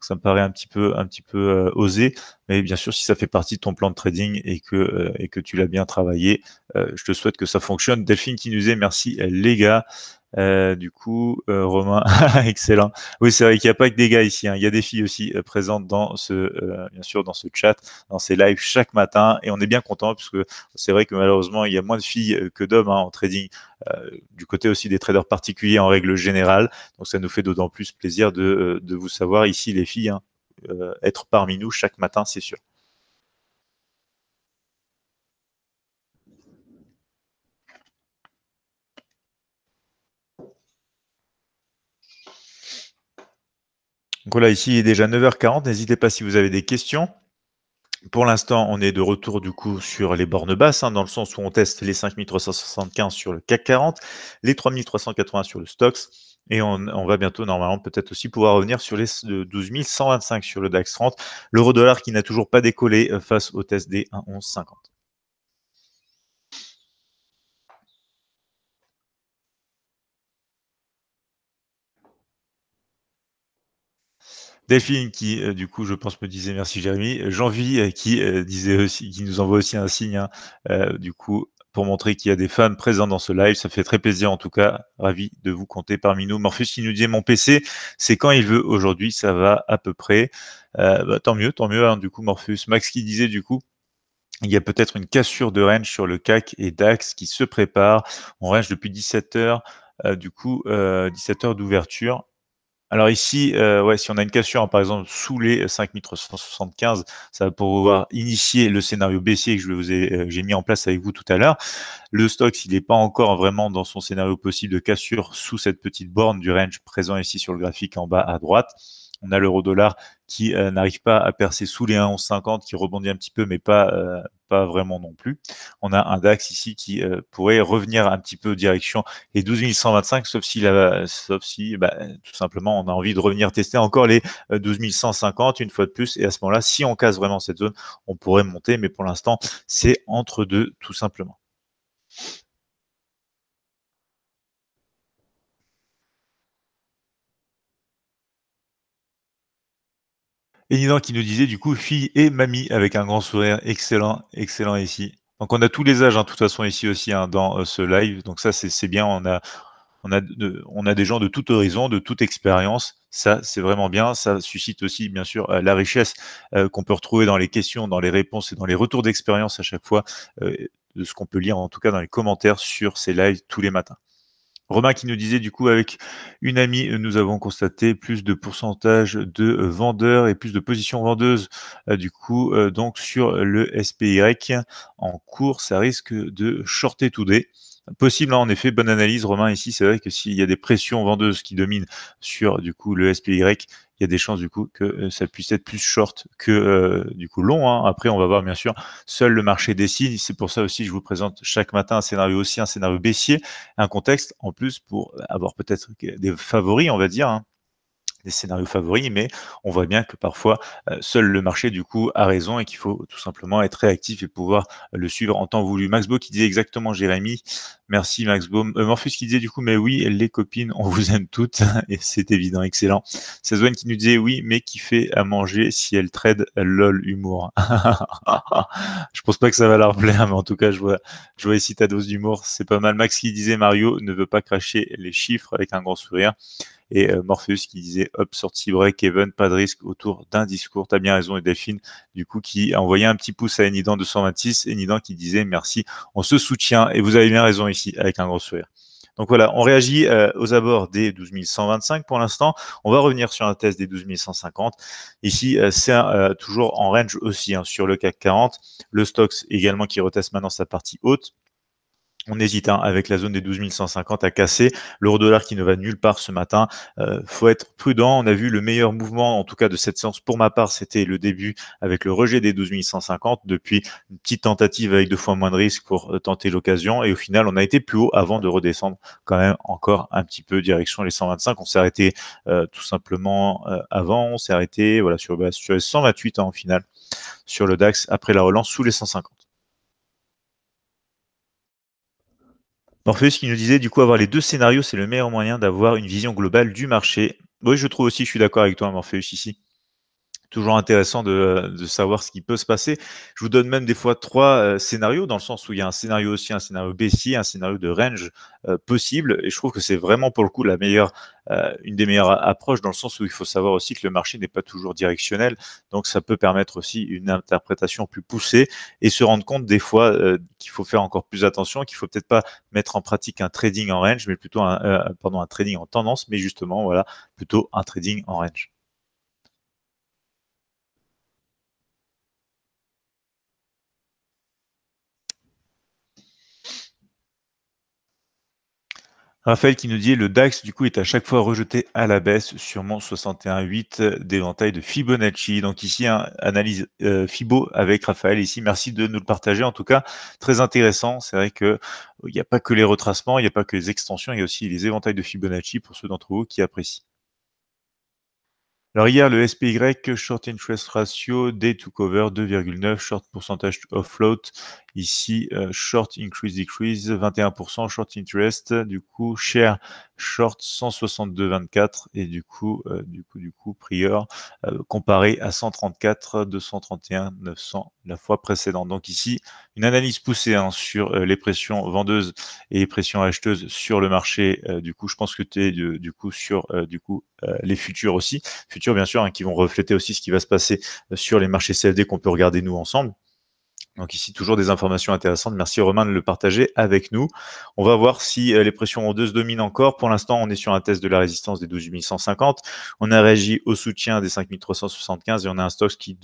ça me paraît un petit peu, un petit peu euh, osé. Mais bien sûr, si ça fait partie de ton plan de trading et que, euh, et que tu l'as bien travaillé, je te souhaite que ça fonctionne. Delphine qui nous est, merci les gars. Euh, du coup, euh, Romain, excellent. Oui, c'est vrai qu'il n'y a pas que des gars ici. Hein. Il y a des filles aussi euh, présentes dans ce, bien sûr, dans ce chat, dans ces lives chaque matin. Et on est bien content puisque c'est vrai que malheureusement, il y a moins de filles que d'hommes hein, en trading. du côté aussi des traders particuliers en règle générale. Donc, ça nous fait d'autant plus plaisir de, vous savoir ici, les filles, hein, être parmi nous chaque matin, c'est sûr. Donc voilà, ici il est déjà 9h40. N'hésitez pas si vous avez des questions. Pour l'instant, on est de retour du coup sur les bornes basses, hein, dans le sens où on teste les 5375 sur le CAC 40, les 3380 sur le Stoxx, et on, va bientôt, normalement, peut-être aussi pouvoir revenir sur les 12.125 sur le DAX 30. L'euro dollar qui n'a toujours pas décollé euh, face au test des 1150 Delphine qui, euh, du coup, je pense, me disait merci Jérémy. Jean-Vie euh, qui euh, disait aussi, qui nous envoie aussi un signe, hein, du coup, pour montrer qu'il y a des fans présents dans ce live. Ça fait très plaisir en tout cas. Ravi de vous compter parmi nous. Morpheus qui nous disait « mon PC, c'est quand il veut. Aujourd'hui, ça va à peu près. Bah, tant mieux, tant mieux. Hein, du coup, Morphus. Max qui disait du coup. Il y a peut-être une cassure de range sur le CAC et DAX qui se prépare. On range depuis 17 heures, du coup, 17 heures d'ouverture alors ici, euh, si on a une cassure, hein, par exemple, sous les 5375, euh, ça va pouvoir initier le scénario baissier que euh, j'ai mis en place avec vous tout à l'heure. Le stock, s'il n'est pas encore vraiment dans son scénario possible de cassure sous cette petite borne du range présent ici sur le graphique en bas à droite. On a l'euro dollar qui n'arrive pas à percer sous les 1150, qui rebondit un petit peu, mais pas, vraiment non plus. On a un DAX ici qui euh, pourrait revenir un petit peu direction les 12 125, sauf si, la, sauf si bah, tout simplement on a envie de revenir tester encore les 12 euh, une fois de plus. Et à ce moment-là, si on casse vraiment cette zone, on pourrait monter. Mais pour l'instant, c'est entre deux tout simplement. qui nous disait du coup fille et mamie avec un grand sourire. Excellent, excellent ici. Donc on a tous les âges, hein, de toute façon, ici aussi, hein, dans euh, ce live. Donc ça, c'est bien. On a, on, a on a des gens de tout horizon, de toute expérience. Ça, c'est vraiment bien. Ça suscite aussi, bien sûr, euh, la richesse euh, qu'on peut retrouver dans les questions, dans les réponses et dans les retours d'expérience à chaque fois, de ce qu'on peut lire, en tout cas dans les commentaires sur ces lives tous les matins. Romain qui nous disait du coup avec une amie, euh, nous avons constaté plus de pourcentage de euh, vendeurs et plus de positions vendeuses euh, du coup donc sur le SPY en cours, ça risque de shorter tout day. Possible, hein, en effet, bonne analyse, Romain. Ici, c'est vrai que s'il y a des pressions vendeuses qui dominent sur du coup le SPY, il y a des chances du coup que euh, ça puisse être plus short que euh, du coup long. Hein. Après, on va voir bien sûr. Seul le marché décide. C'est pour ça aussi je vous présente chaque matin un scénario aussi, un scénario baissier, un contexte en plus pour avoir peut-être des favoris, on va dire. Hein des scénarios favoris, mais on voit bien que parfois, euh, seul le marché, du coup, a raison et qu'il faut tout simplement être réactif et pouvoir le suivre en temps voulu. Max Beau qui disait exactement Jérémy. Merci Max Beau. Euh, Morphus qui disait du coup, mais oui, les copines, on vous aime toutes. et c'est évident, excellent. Sazouane qui nous disait oui, mais qui fait à manger si elle trade lol humour. je pense pas que ça va leur plaire, mais en tout cas, je vois, je vois ici ta dose d'humour. C'est pas mal. Max qui disait Mario ne veut pas cracher les chiffres avec un grand sourire et euh, Morpheus qui disait hop, sortie break, Kevin, pas de risque autour d'un discours. T'as bien raison, et Delphine, du coup, qui a envoyé un petit pouce à Enidan 226, Enidan qui disait merci, on se soutient et vous avez bien raison ici, avec un gros sourire. Donc voilà, on réagit euh, aux abords des 12125 pour l'instant. On va revenir sur un test des 12 Ici, euh, c'est toujours en range aussi hein, sur le CAC 40. Le stocks également qui reteste maintenant sa partie haute. On hésite hein, avec la zone des 12 150 à casser. L'euro dollar qui ne va nulle part ce matin. Euh, faut être prudent. On a vu le meilleur mouvement, en tout cas de cette séance pour ma part, c'était le début avec le rejet des 12 150. Depuis une petite tentative avec deux fois moins de risque pour euh, tenter l'occasion. Et au final, on a été plus haut avant de redescendre quand même encore un petit peu direction les 125. On s'est arrêté euh, tout simplement euh, avant. On s'est arrêté voilà sur, bah, les 128 en finale sur le DAX après la relance sous les 150. Morpheus qui nous disait du coup avoir les deux scénarios, c'est le meilleur moyen d'avoir une vision globale du marché. Oui, je trouve aussi, je suis d'accord avec toi, Morpheus, ici toujours intéressant de, savoir ce qui peut se passer. Je vous donne même des fois trois euh, scénarios, dans le sens où il y a un scénario aussi, un scénario baissier, un scénario de range euh, possible. Et je trouve que c'est vraiment pour le coup la meilleure, euh, une des meilleures approches, dans le sens où il faut savoir aussi que le marché n'est pas toujours directionnel. Donc ça peut permettre aussi une interprétation plus poussée et se rendre compte des fois qu'il faut faire encore plus attention, qu'il faut peut-être pas mettre en pratique un trading en range, mais plutôt un, pardon, un trading en tendance, mais justement, voilà, plutôt un trading en range. Raphaël qui nous dit le DAX du coup est à chaque fois rejeté à la baisse, mon 61,8 d'éventail de Fibonacci. Donc ici hein, analyse euh, Fibo avec Raphaël ici. Merci de nous le partager. En tout cas, très intéressant. C'est vrai que euh, il n'y a pas que les retracements, il n'y a pas que les extensions, il y a aussi les éventails de Fibonacci pour ceux d'entre vous qui apprécient. Alors hier, le SPY, short interest ratio, day to cover 2,9, short Percentage of float Ici, euh, short increase decrease 21%, short interest, du coup, share short 162,24 et du coup, euh, du coup, du coup, prior euh, comparé à 134, 231, 900 la fois précédente. Donc ici, une analyse poussée hein, sur les pressions vendeuses et les pressions acheteuses sur le marché. du coup, je pense que tu es du, coup sur du coup les futurs aussi, futurs bien sûr, hein, qui vont refléter aussi ce qui va se passer sur les marchés CFD qu'on peut regarder nous ensemble. Donc ici, toujours des informations intéressantes. Merci Romain de le partager avec nous. On va voir si euh, les pressions se dominent encore. Pour l'instant, on est sur un test de la résistance des 12 150. On a réagi au soutien des 5375 et on a un stock qui,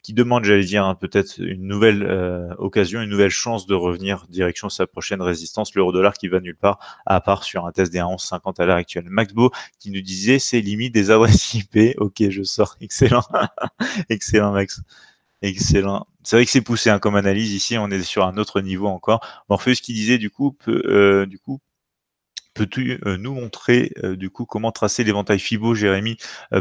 qui demande, j'allais dire, hein, peut-être une nouvelle euh, occasion, une nouvelle chance de revenir direction sa prochaine résistance, l'euro dollar qui va nulle part, à part sur un test des 11,50 à l'heure actuelle. Maxbo qui nous disait c'est limite des adresses IP. Ok, je sors. Excellent. Excellent, Max. Excellent. C'est vrai que c'est poussé hein, comme analyse ici, on est sur un autre niveau encore. Morpheus qui disait du coup, peut, euh, du coup Peux-tu euh, nous montrer euh, du coup comment tracer l'éventail FIBO, Jérémy,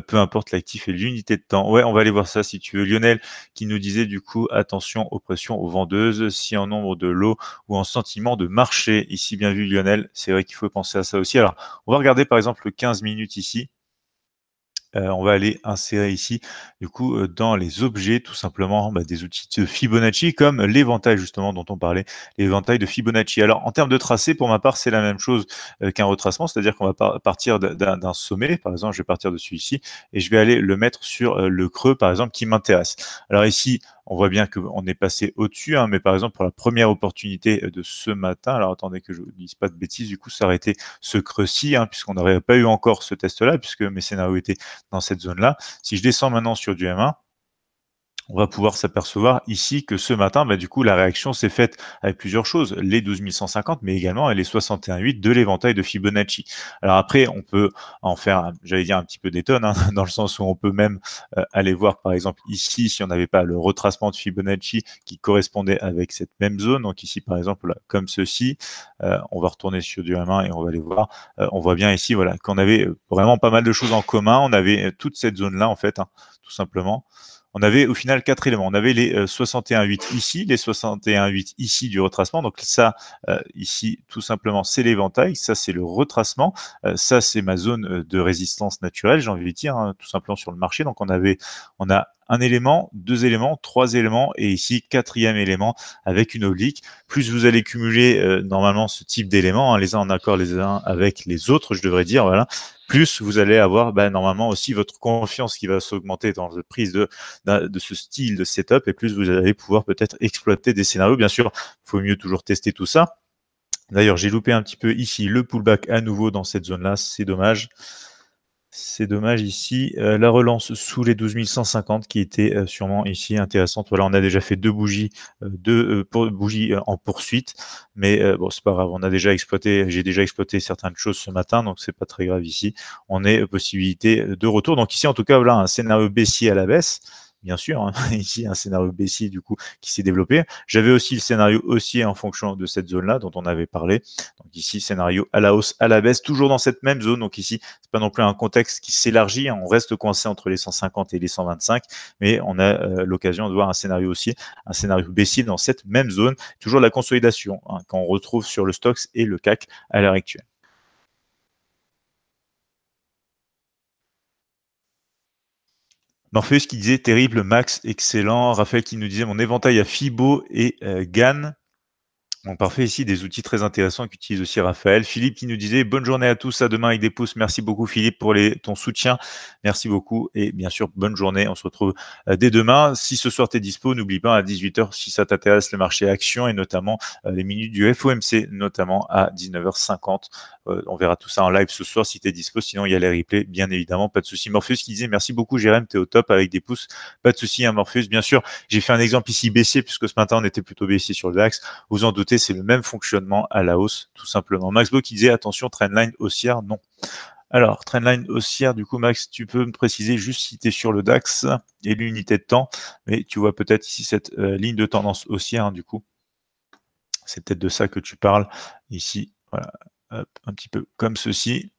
peu importe l'actif et l'unité de temps Ouais, on va aller voir ça si tu veux. Lionel qui nous disait du coup attention aux pressions aux vendeuses, si en nombre de lots ou en sentiment de marché. Ici, bien vu Lionel, c'est vrai qu'il faut penser à ça aussi. Alors, on va regarder par exemple le 15 minutes ici. Euh, on va aller insérer ici, du coup, euh, dans les objets, tout simplement, bah, des outils de Fibonacci, comme l'éventail, justement, dont on parlait, l'éventail de Fibonacci. Alors, en termes de tracé, pour ma part, c'est la même chose euh, qu'un retracement, c'est-à-dire qu'on va partir d'un sommet, par exemple, je vais partir de celui-ci, et je vais aller le mettre sur le creux, par exemple, qui m'intéresse. Alors ici, on voit bien qu'on est passé au-dessus, hein, mais par exemple, pour la première opportunité euh, de ce matin, alors attendez que je ne dise pas de bêtises, du coup, ça été ce creux-ci, hein, puisqu'on n'aurait pas eu encore ce test-là, puisque mes scénarios étaient dans cette zone-là. Si je descends maintenant sur du M1, on va pouvoir s'apercevoir ici que ce matin, bah, du coup, la réaction s'est faite avec plusieurs choses, les 12 150, mais également les 61,8 de l'éventail de Fibonacci. Alors après, on peut en faire, j'allais dire, un petit peu des tonnes, hein, dans le sens où on peut même euh, aller voir, par exemple, ici, si on n'avait pas le retracement de Fibonacci qui correspondait avec cette même zone, donc ici, par exemple, comme ceci, euh, on va retourner sur du M1 et on va aller voir, euh, on voit bien ici, voilà, qu'on avait vraiment pas mal de choses en commun, on avait toute cette zone-là, en fait, hein, tout simplement on avait au final quatre éléments. On avait les 61.8 euh, ici, les 61.8 ici du retracement. Donc ça, euh, ici, tout simplement, c'est l'éventail. Ça, c'est le retracement. Euh, ça, c'est ma zone de résistance naturelle, j'ai envie de dire, hein, tout simplement sur le marché. Donc on avait, on a un élément, deux éléments, trois éléments et ici quatrième élément avec une oblique. Plus vous allez cumuler euh, normalement ce type d'éléments, hein, les uns en accord les uns avec les autres, je devrais dire, voilà, plus vous allez avoir ben, normalement aussi votre confiance qui va s'augmenter dans la prise de, de, ce style de setup et plus vous allez pouvoir peut-être exploiter des scénarios. Bien sûr, il faut mieux toujours tester tout ça. D'ailleurs, j'ai loupé un petit peu ici le pullback à nouveau dans cette zone-là, c'est dommage. C'est dommage ici. Euh, la relance sous les 12 150 qui était euh, sûrement ici intéressante. Voilà, on a déjà fait deux bougies, euh, deux bougies en poursuite, mais bon, c'est pas grave. On a déjà exploité, j'ai déjà exploité certaines choses ce matin, donc c'est pas très grave ici. On est possibilité de retour. Donc ici, en tout cas, voilà un scénario baissier à la baisse bien sûr, hein, ici un scénario baissier du coup qui s'est développé. J'avais aussi le scénario haussier en fonction de cette zone-là dont on avait parlé. Donc ici, scénario à la hausse, à la baisse, toujours dans cette même zone. Donc ici, c'est pas non plus un contexte qui s'élargit. Hein. on reste coincé entre les 150 et les 125, mais on a euh, l'occasion de voir un scénario haussier, un scénario baissier dans cette même zone. Toujours la consolidation hein, qu'on retrouve sur le stocks et le CAC à l'heure actuelle. Morpheus qui disait terrible, Max excellent, Raphaël qui nous disait mon éventail à Fibo et euh, Gann. parfait ici, des outils très intéressants qu'utilise aussi Raphaël. Philippe qui nous disait bonne journée à tous, à demain avec des pouces. Merci beaucoup Philippe pour ton soutien. Merci beaucoup et bien sûr bonne journée. On se retrouve euh, dès demain. Si ce soir tu es dispo, n'oublie pas à 18h si ça t'intéresse le marché action et notamment euh, les minutes du FOMC, notamment à 19h50. Euh, on verra tout ça en live ce soir si tu es dispo. Sinon, il y a les replays, bien évidemment. Pas de souci. Morpheus qui disait merci beaucoup, Jérém, t'es au top avec des pouces. Pas de souci, hein, Morpheus. Bien sûr, j'ai fait un exemple ici baissier puisque ce matin, on était plutôt baissier sur le DAX. Vous en doutez, c'est le même fonctionnement à la hausse, tout simplement. Max qui disait attention, trendline haussière, non. Alors, trendline haussière, du coup, Max, tu peux me préciser juste si tu es sur le DAX et l'unité de temps, mais tu vois peut-être ici cette euh, ligne de tendance haussière, hein, du coup. C'est peut-être de ça que tu parles ici. Voilà, un petit peu comme ceci.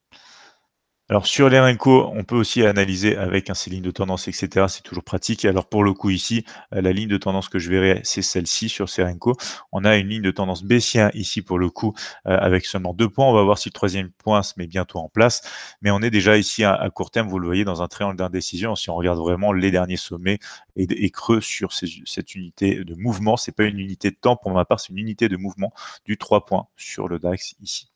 Alors sur les Renko, on peut aussi analyser avec hein, ces lignes de tendance, etc. C'est toujours pratique. Alors pour le coup ici, euh, la ligne de tendance que je verrai, c'est celle-ci sur ces Renko. On a une ligne de tendance baissière ici pour le coup, euh, avec seulement deux points. On va voir si le troisième point se met bientôt en place. Mais on est déjà ici hein, à court terme, vous le voyez, dans un triangle d'indécision. Si on regarde vraiment les derniers sommets, et, creux sur cette unité de mouvement. C'est pas une unité de temps pour ma part, c'est une unité de mouvement du 3 points sur le DAX ici.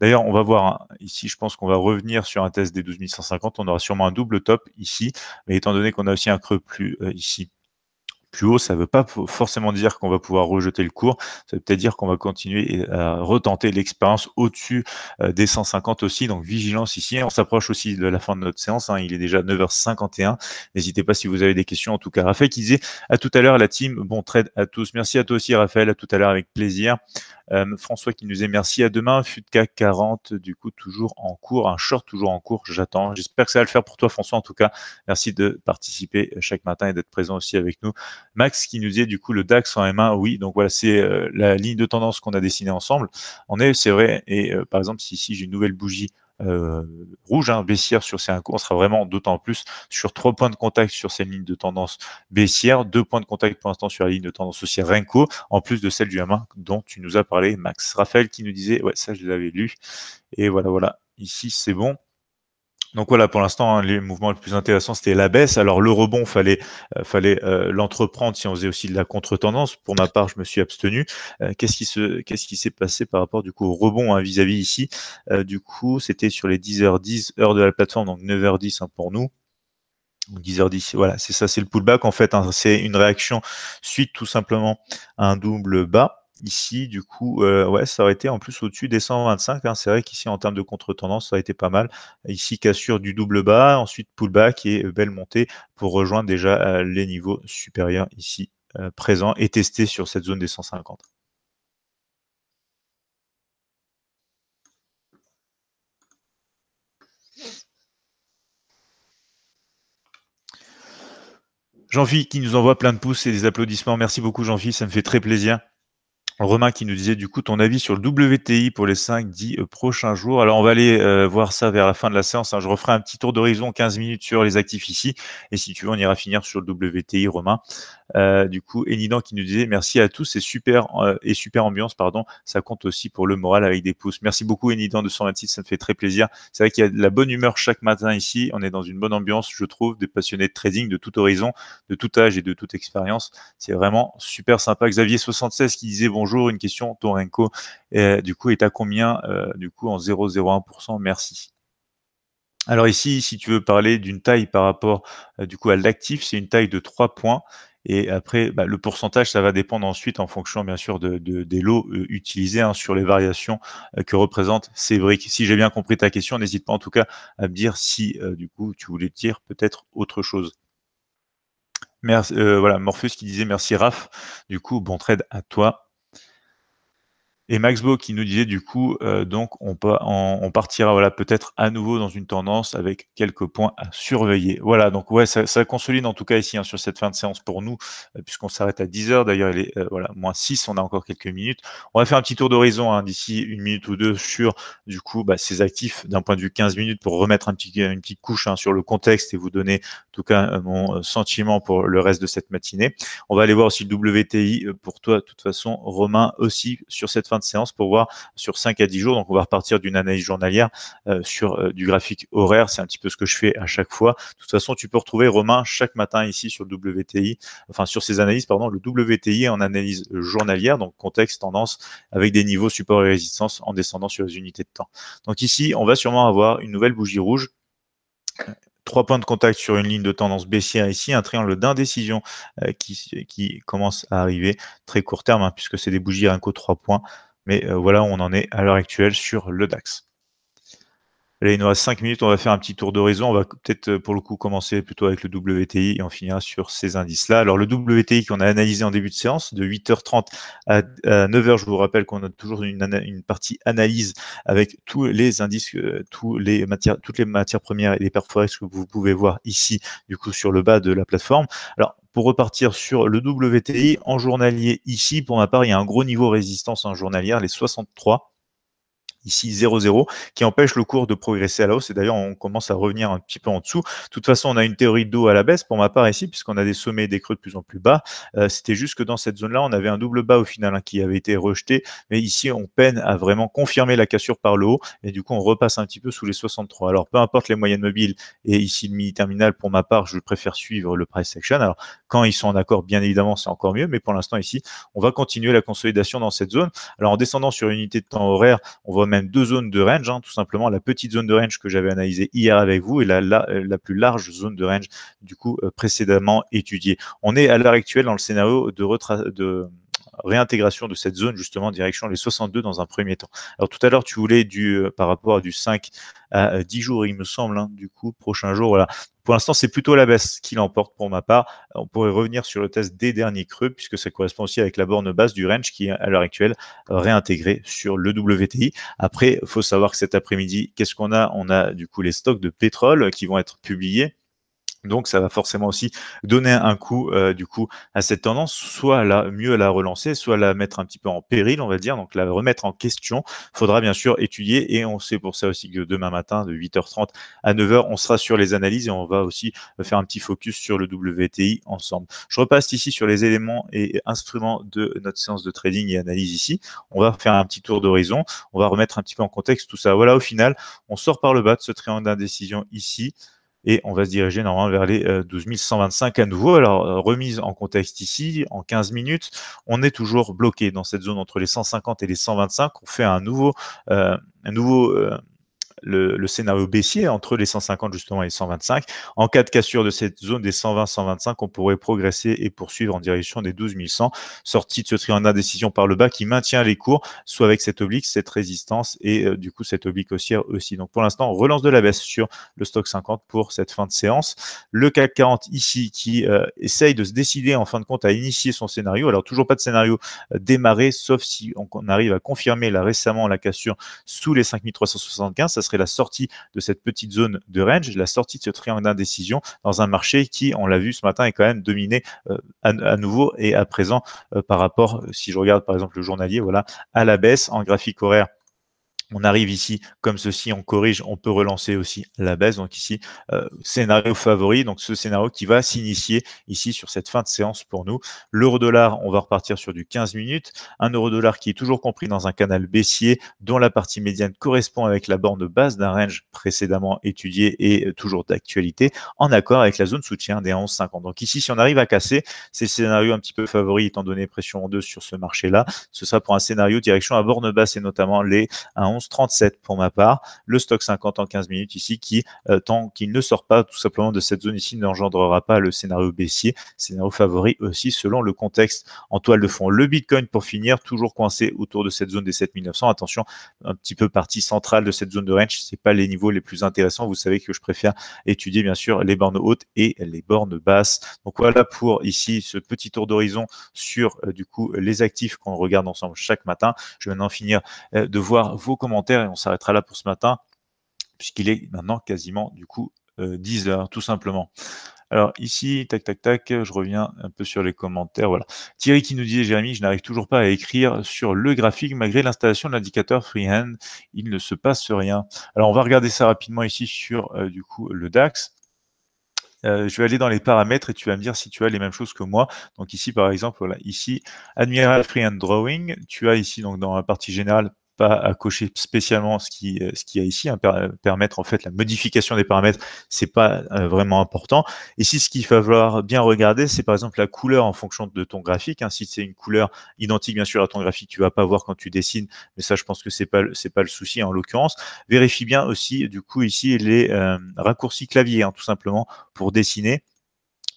D'ailleurs, on va voir hein, ici, je pense qu'on va revenir sur un test des 12150. On aura sûrement un double top ici, mais étant donné qu'on a aussi un creux plus euh, ici plus haut, ça ne veut pas forcément dire qu'on va pouvoir rejeter le cours, ça veut peut-être dire qu'on va continuer à retenter l'expérience au-dessus euh, des 150 aussi, donc vigilance ici. On s'approche aussi de la fin de notre séance, hein. il est déjà 9h51, n'hésitez pas si vous avez des questions, en tout cas Raphaël qui disait à tout à l'heure la team, bon trade à tous, merci à toi aussi Raphaël, à tout à l'heure avec plaisir. Euh, François qui nous est merci. À demain. Futka 40, du coup, toujours en cours. Un short toujours en cours. J'attends. J'espère que ça va le faire pour toi, François. En tout cas, merci de participer chaque matin et d'être présent aussi avec nous. Max qui nous dit, du coup, le DAX en M1. Oui, donc voilà, c'est euh, la ligne de tendance qu'on a dessinée ensemble. On est, c'est vrai. Et euh, par exemple, si ici, j'ai une nouvelle bougie euh, rouge, hein, baissière sur ces un on sera vraiment d'autant plus sur trois points de contact sur ces lignes de tendance baissière, deux points de contact pour l'instant sur la ligne de tendance aussi Renko, en plus de celle du Hama dont tu nous as parlé, Max. Raphaël qui nous disait, ouais, ça je l'avais lu, et voilà, voilà, ici c'est bon. Donc voilà, pour l'instant, hein, les mouvements les plus intéressants, c'était la baisse. Alors le rebond, fallait, euh, fallait euh, l'entreprendre si on faisait aussi de la contre-tendance. Pour ma part, je me suis abstenu. Euh, qu'est-ce qui se, qu'est-ce qui s'est passé par rapport du coup au rebond hein, vis-à-vis ici Du coup, c'était sur les 10h10 heure de la plateforme, donc 9h10 hein, pour nous. 10h10, voilà, c'est ça, c'est le pullback en fait, c'est une réaction suite tout simplement à un double bas ici, du coup, euh, ouais, ça aurait été en plus au-dessus des 125. Hein. C'est vrai qu'ici, en termes de contre-tendance, ça aurait été pas mal. Ici, cassure du double bas, ensuite pullback et euh, belle montée pour rejoindre déjà euh, les niveaux supérieurs ici présents et tester sur cette zone des 150. Jean-Philippe qui nous envoie plein de pouces et des applaudissements. Merci beaucoup, Jean-Philippe, ça me fait très plaisir. Romain qui nous disait du coup ton avis sur le WTI pour les 5-10 euh, prochains jours. Alors on va aller euh, voir ça vers la fin de la séance. Hein. Je referai un petit tour d'horizon, 15 minutes sur les actifs ici. Et si tu veux, on ira finir sur le WTI, Romain. Euh, du coup, Enidan qui nous disait merci à tous, c'est super euh, et super ambiance, pardon. Ça compte aussi pour le moral avec des pouces. Merci beaucoup, de 226, ça me fait très plaisir. C'est vrai qu'il y a de la bonne humeur chaque matin ici. On est dans une bonne ambiance, je trouve, des passionnés de trading de tout horizon, de tout âge et de toute expérience. C'est vraiment super sympa. Xavier 76 qui disait bonjour, une question, Torenko, euh, du coup, est à combien du coup en 0,01% Merci. Alors ici, si tu veux parler d'une taille par rapport du coup à l'actif, c'est une taille de 3 points. Et après, bah, le pourcentage, ça va dépendre ensuite en fonction, bien sûr, de, des lots euh, utilisés hein, sur les variations euh, que représentent ces briques. Si j'ai bien compris ta question, n'hésite pas en tout cas à me dire si, euh, du coup, tu voulais dire peut-être autre chose. Merci, voilà, Morpheus qui disait merci Raph. Du coup, bon trade à toi. Et Maxbo qui nous disait du coup, euh, donc on, on, partira voilà, peut-être à nouveau dans une tendance avec quelques points à surveiller. Voilà, donc ouais, ça, consolide en tout cas ici hein, sur cette fin de séance pour nous, euh, puisqu'on s'arrête à 10h. D'ailleurs, il est euh, voilà, moins 6, on a encore quelques minutes. On va faire un petit tour d'horizon hein, d'ici une minute ou deux sur du coup bah, ces actifs d'un point de vue 15 minutes pour remettre un petit, une petite couche hein, sur le contexte et vous donner en tout cas mon sentiment pour le reste de cette matinée. On va aller voir aussi le WTI pour toi, de toute façon, Romain aussi sur cette fin de séance pour voir sur 5 à 10 jours. Donc, on va repartir d'une analyse journalière euh, sur euh, du graphique horaire. C'est un petit peu ce que je fais à chaque fois. De toute façon, tu peux retrouver Romain chaque matin ici sur le WTI, enfin sur ces analyses, pardon, le WTI en analyse journalière, donc contexte, tendance, avec des niveaux support et résistance en descendant sur les unités de temps. Donc ici, on va sûrement avoir une nouvelle bougie rouge trois points de contact sur une ligne de tendance baissière ici, un triangle d'indécision euh, qui, qui, commence à arriver très court terme, hein, puisque c'est des bougies à un coup trois points. Mais euh, voilà voilà, on en est à l'heure actuelle sur le DAX. Allez, il nous reste 5 minutes, on va faire un petit tour d'horizon. On va peut-être euh, pour le coup commencer plutôt avec le WTI et on finira sur ces indices-là. Alors le WTI qu'on a analysé en début de séance, de 8h30 à 9h, je vous rappelle qu'on a toujours une, partie analyse avec tous les indices, euh, tous les matières, toutes les matières premières et les perforations que vous pouvez voir ici, du coup, sur le bas de la plateforme. Alors, pour repartir sur le WTI en journalier ici, pour ma part, il y a un gros niveau résistance en journalière, les 63 ici 0,0, qui empêche le cours de progresser à la hausse. Et d'ailleurs, on commence à revenir un petit peu en dessous. De toute façon, on a une théorie d'eau à la baisse pour ma part ici, puisqu'on a des sommets et des creux de plus en plus bas. Euh, c'était juste que dans cette zone-là, on avait un double bas au final hein, qui avait été rejeté. Mais ici, on peine à vraiment confirmer la cassure par le haut. Et du coup, on repasse un petit peu sous les 63. Alors, peu importe les moyennes mobiles et ici le mini-terminal, pour ma part, je préfère suivre le price action. Alors, quand ils sont en accord, bien évidemment, c'est encore mieux. Mais pour l'instant, ici, on va continuer la consolidation dans cette zone. Alors, en descendant sur unité de temps horaire, on va deux zones de range, hein, tout simplement la petite zone de range que j'avais analysée hier avec vous et la, la, euh, la, plus large zone de range du coup euh, précédemment étudiée. On est à l'heure actuelle dans le scénario de, de réintégration de cette zone justement direction les 62 dans un premier temps. Alors tout à l'heure tu voulais du euh, par rapport à du 5 à 10 jours il me semble hein, du coup prochain jour voilà pour l'instant, c'est plutôt la baisse qui l'emporte pour ma part. On pourrait revenir sur le test des derniers creux, puisque ça correspond aussi avec la borne basse du range qui est à l'heure actuelle réintégrée sur le WTI. Après, il faut savoir que cet après-midi, qu'est-ce qu'on a On a du coup les stocks de pétrole qui vont être publiés donc, ça va forcément aussi donner un coup, euh, du coup, à cette tendance, soit la, mieux la relancer, soit la mettre un petit peu en péril, on va dire, donc la remettre en question. Faudra bien sûr étudier et on sait pour ça aussi que demain matin, de 8h30 à 9h, on sera sur les analyses et on va aussi faire un petit focus sur le WTI ensemble. Je repasse ici sur les éléments et instruments de notre séance de trading et analyse ici. On va faire un petit tour d'horizon. On va remettre un petit peu en contexte tout ça. Voilà, au final, on sort par le bas de ce triangle d'indécision ici et on va se diriger normalement vers les 12 euh, 125 à nouveau. Alors, euh, remise en contexte ici, en 15 minutes, on est toujours bloqué dans cette zone entre les 150 et les 125. On fait un nouveau, euh, un nouveau le, scénario baissier entre les 150 justement et les 125. En cas de cassure de cette zone des 120-125, on pourrait progresser et poursuivre en direction des 12100 Sortie de ce triangle d'indécision par le bas qui maintient les cours, soit avec cette oblique, cette résistance et euh, du coup cette oblique haussière aussi. Donc pour l'instant, on relance de la baisse sur le stock 50 pour cette fin de séance. Le CAC 40 ici qui euh, essaye de se décider en fin de compte à initier son scénario. Alors toujours pas de scénario euh, démarré, sauf si on, arrive à confirmer là récemment la cassure sous les 5375. Ça serait c'est la sortie de cette petite zone de range, la sortie de ce triangle d'indécision dans un marché qui, on l'a vu ce matin, est quand même dominé euh, à, nouveau et à présent euh, par rapport, si je regarde par exemple le journalier, voilà, à la baisse en graphique horaire on arrive ici comme ceci, on corrige, on peut relancer aussi la baisse. Donc ici, euh, scénario favori, donc ce scénario qui va s'initier ici sur cette fin de séance pour nous. L'euro dollar, on va repartir sur du 15 minutes. Un euro dollar qui est toujours compris dans un canal baissier dont la partie médiane correspond avec la borne basse d'un range précédemment étudié et euh, toujours d'actualité, en accord avec la zone soutien des 11,50. Donc ici, si on arrive à casser, c'est scénarios scénario un petit peu favori étant donné pression en 2 sur ce marché-là. Ce sera pour un scénario direction à borne basse et notamment les 1,11 37 pour ma part. Le stock 50 en 15 minutes ici qui, euh, tant qu'il ne sort pas tout simplement de cette zone ici, n'engendrera pas le scénario baissier. Scénario favori aussi selon le contexte en toile de fond. Le Bitcoin pour finir, toujours coincé autour de cette zone des 7900. Attention, un petit peu partie centrale de cette zone de range. C'est pas les niveaux les plus intéressants. Vous savez que je préfère étudier bien sûr les bornes hautes et les bornes basses. Donc voilà pour ici ce petit tour d'horizon sur euh, du coup les actifs qu'on regarde ensemble chaque matin. Je vais maintenant finir euh, de voir vos commentaires et on s'arrêtera là pour ce matin, puisqu'il est maintenant quasiment du coup 10 euh, heures, tout simplement. Alors ici, tac, tac, tac, je reviens un peu sur les commentaires. Voilà. Thierry qui nous disait, Jérémy, je n'arrive toujours pas à écrire sur le graphique malgré l'installation de l'indicateur freehand. Il ne se passe rien. Alors on va regarder ça rapidement ici sur euh, du coup le DAX. Euh, je vais aller dans les paramètres et tu vas me dire si tu as les mêmes choses que moi. Donc ici, par exemple, voilà, ici, Admiral Freehand Drawing. Tu as ici, donc dans la partie générale, pas à cocher spécialement ce qui euh, ce qu'il y a ici, hein, euh, permettre en fait la modification des paramètres, c'est pas euh, vraiment important. Ici, ce qu'il va falloir bien regarder, c'est par exemple la couleur en fonction de ton graphique. Hein. Si c'est une couleur identique bien sûr à ton graphique, tu vas pas voir quand tu dessines, mais ça, je pense que c'est pas c'est pas le souci en l'occurrence. Vérifie bien aussi du coup ici les raccourcis clavier, hein, tout simplement pour dessiner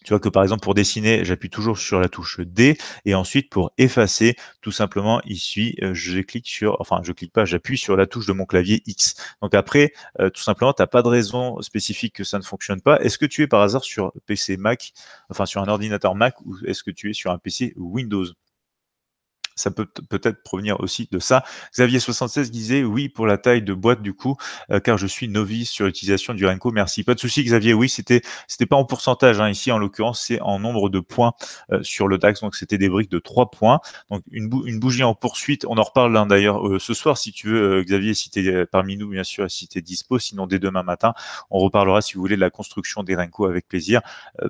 tu vois que par exemple pour dessiner, j'appuie toujours sur la touche D et ensuite pour effacer, tout simplement ici, euh, je clique sur, enfin je clique pas, j'appuie sur la touche de mon clavier X. Donc après, euh, tout simplement, tu n'as pas de raison spécifique que ça ne fonctionne pas. Est-ce que tu es par hasard sur PC Mac, enfin sur un ordinateur Mac ou est-ce que tu es sur un PC Windows ça peut peut-être provenir aussi de ça. Xavier76 disait oui pour la taille de boîte du coup, euh, car je suis novice sur l'utilisation du Renko. Merci. Pas de souci, Xavier. Oui, c'était c'était pas en pourcentage hein, ici en l'occurrence, c'est en nombre de points euh, sur le DAX. Donc c'était des briques de 3 points. Donc une, une bougie en poursuite. On en reparle hein, d'ailleurs euh, ce soir si tu veux, Xavier, si tu es parmi nous bien sûr, si tu es dispo. Sinon dès demain matin, on reparlera si vous voulez de la construction des Renko avec plaisir,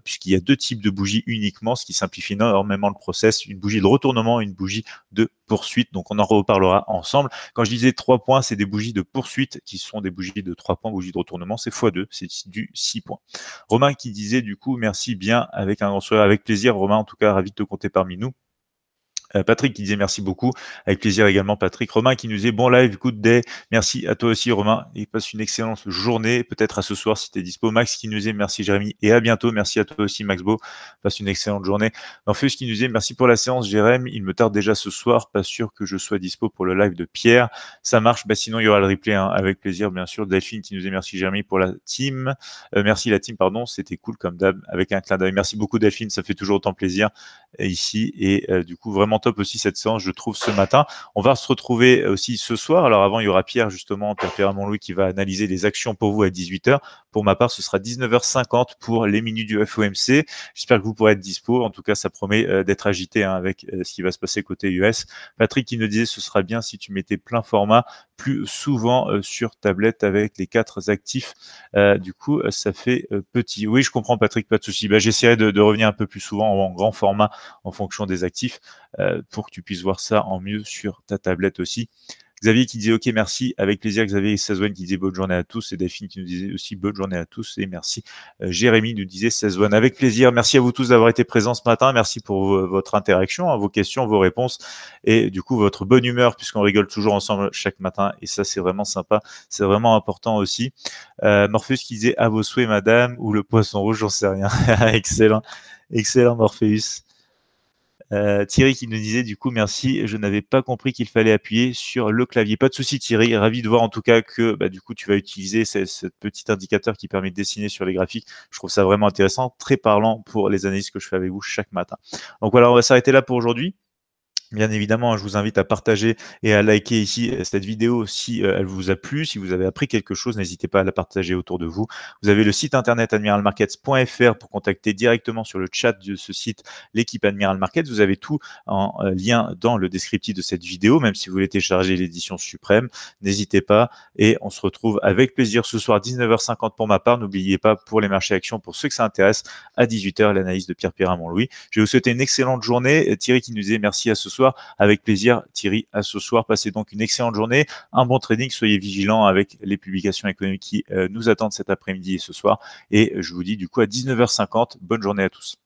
puisqu'il y a deux types de bougies uniquement, ce qui simplifie énormément le process. Une bougie de retournement, une bougie de poursuite. Donc on en reparlera ensemble. Quand je disais trois points, c'est des bougies de poursuite qui sont des bougies de trois points, bougies de retournement, c'est x2, c'est du 6 points. Romain qui disait du coup merci bien avec un grand sourire, avec plaisir Romain en tout cas ravi de te compter parmi nous. Euh, Patrick qui disait merci beaucoup. Avec plaisir également, Patrick. Romain qui nous disait bon live, good day. Merci à toi aussi, Romain. il passe une excellente journée. Peut-être à ce soir si tu es dispo. Max qui nous disait merci, Jérémy. Et à bientôt. Merci à toi aussi, Max Beau. Passe une excellente journée. Morpheus qui nous disait merci pour la séance, Jérémy. Il me tarde déjà ce soir. Pas sûr que je sois dispo pour le live de Pierre. Ça marche. Bah, sinon, il y aura le replay. Hein. Avec plaisir, bien sûr. Delphine qui nous disait merci, Jérémy, pour la team. Euh, merci, la team, pardon. C'était cool comme d'hab. Avec un clin d'œil. Merci beaucoup, Delphine. Ça fait toujours autant plaisir euh, ici. Et du coup, vraiment, top aussi cette séance, je trouve, ce matin. On va se retrouver aussi ce soir. Alors avant, il y aura Pierre, justement, Pierre Pierre qui va analyser les actions pour vous à 18h. Pour ma part, ce sera 19h50 pour les minutes du FOMC. J'espère que vous pourrez être dispo. En tout cas, ça promet euh, d'être agité hein, avec euh, ce qui va se passer côté US. Patrick il nous disait ce sera bien si tu mettais plein format plus souvent euh, sur tablette avec les quatre actifs. du coup, ça fait petit. Oui, je comprends Patrick, pas de souci. Bah, J'essaierai de, revenir un peu plus souvent en, grand format en fonction des actifs pour que tu puisses voir ça en mieux sur ta tablette aussi. Xavier qui disait OK, merci. Avec plaisir, Xavier Sazouane qui disait bonne journée à tous. Et Daphine qui nous disait aussi bonne journée à tous. Et merci. Euh, Jérémy nous disait Sazouane. Avec plaisir. Merci à vous tous d'avoir été présents ce matin. Merci pour votre interaction, hein, vos questions, vos réponses et du coup votre bonne humeur puisqu'on rigole toujours ensemble chaque matin. Et ça, c'est vraiment sympa. C'est vraiment important aussi. Euh, Morpheus qui disait à vos souhaits, madame, ou le poisson rouge, j'en sais rien. Excellent. Excellent, Morpheus. Euh, Thierry qui nous disait du coup merci, je n'avais pas compris qu'il fallait appuyer sur le clavier. Pas de souci Thierry, ravi de voir en tout cas que bah, du coup tu vas utiliser ce, ce, petit indicateur qui permet de dessiner sur les graphiques. Je trouve ça vraiment intéressant, très parlant pour les analyses que je fais avec vous chaque matin. Donc voilà, on va s'arrêter là pour aujourd'hui. Bien évidemment, hein, je vous invite à partager et à liker ici euh, cette vidéo si euh, elle vous a plu, si vous avez appris quelque chose, n'hésitez pas à la partager autour de vous. Vous avez le site internet admiralmarkets.fr pour contacter directement sur le chat de ce site l'équipe Admiral Markets. Vous avez tout en euh, lien dans le descriptif de cette vidéo, même si vous voulez télécharger l'édition suprême, n'hésitez pas et on se retrouve avec plaisir ce soir 19h50 pour ma part. N'oubliez pas pour les marchés actions, pour ceux que ça intéresse, à 18h l'analyse de Pierre pierre montlouis Je vais vous souhaiter une excellente journée. Thierry qui nous est merci à ce soir avec plaisir, Thierry, à ce soir. Passez donc une excellente journée, un bon trading. Soyez vigilants avec les publications économiques qui euh, nous attendent cet après-midi et ce soir. Et je vous dis du coup à 19h50. Bonne journée à tous.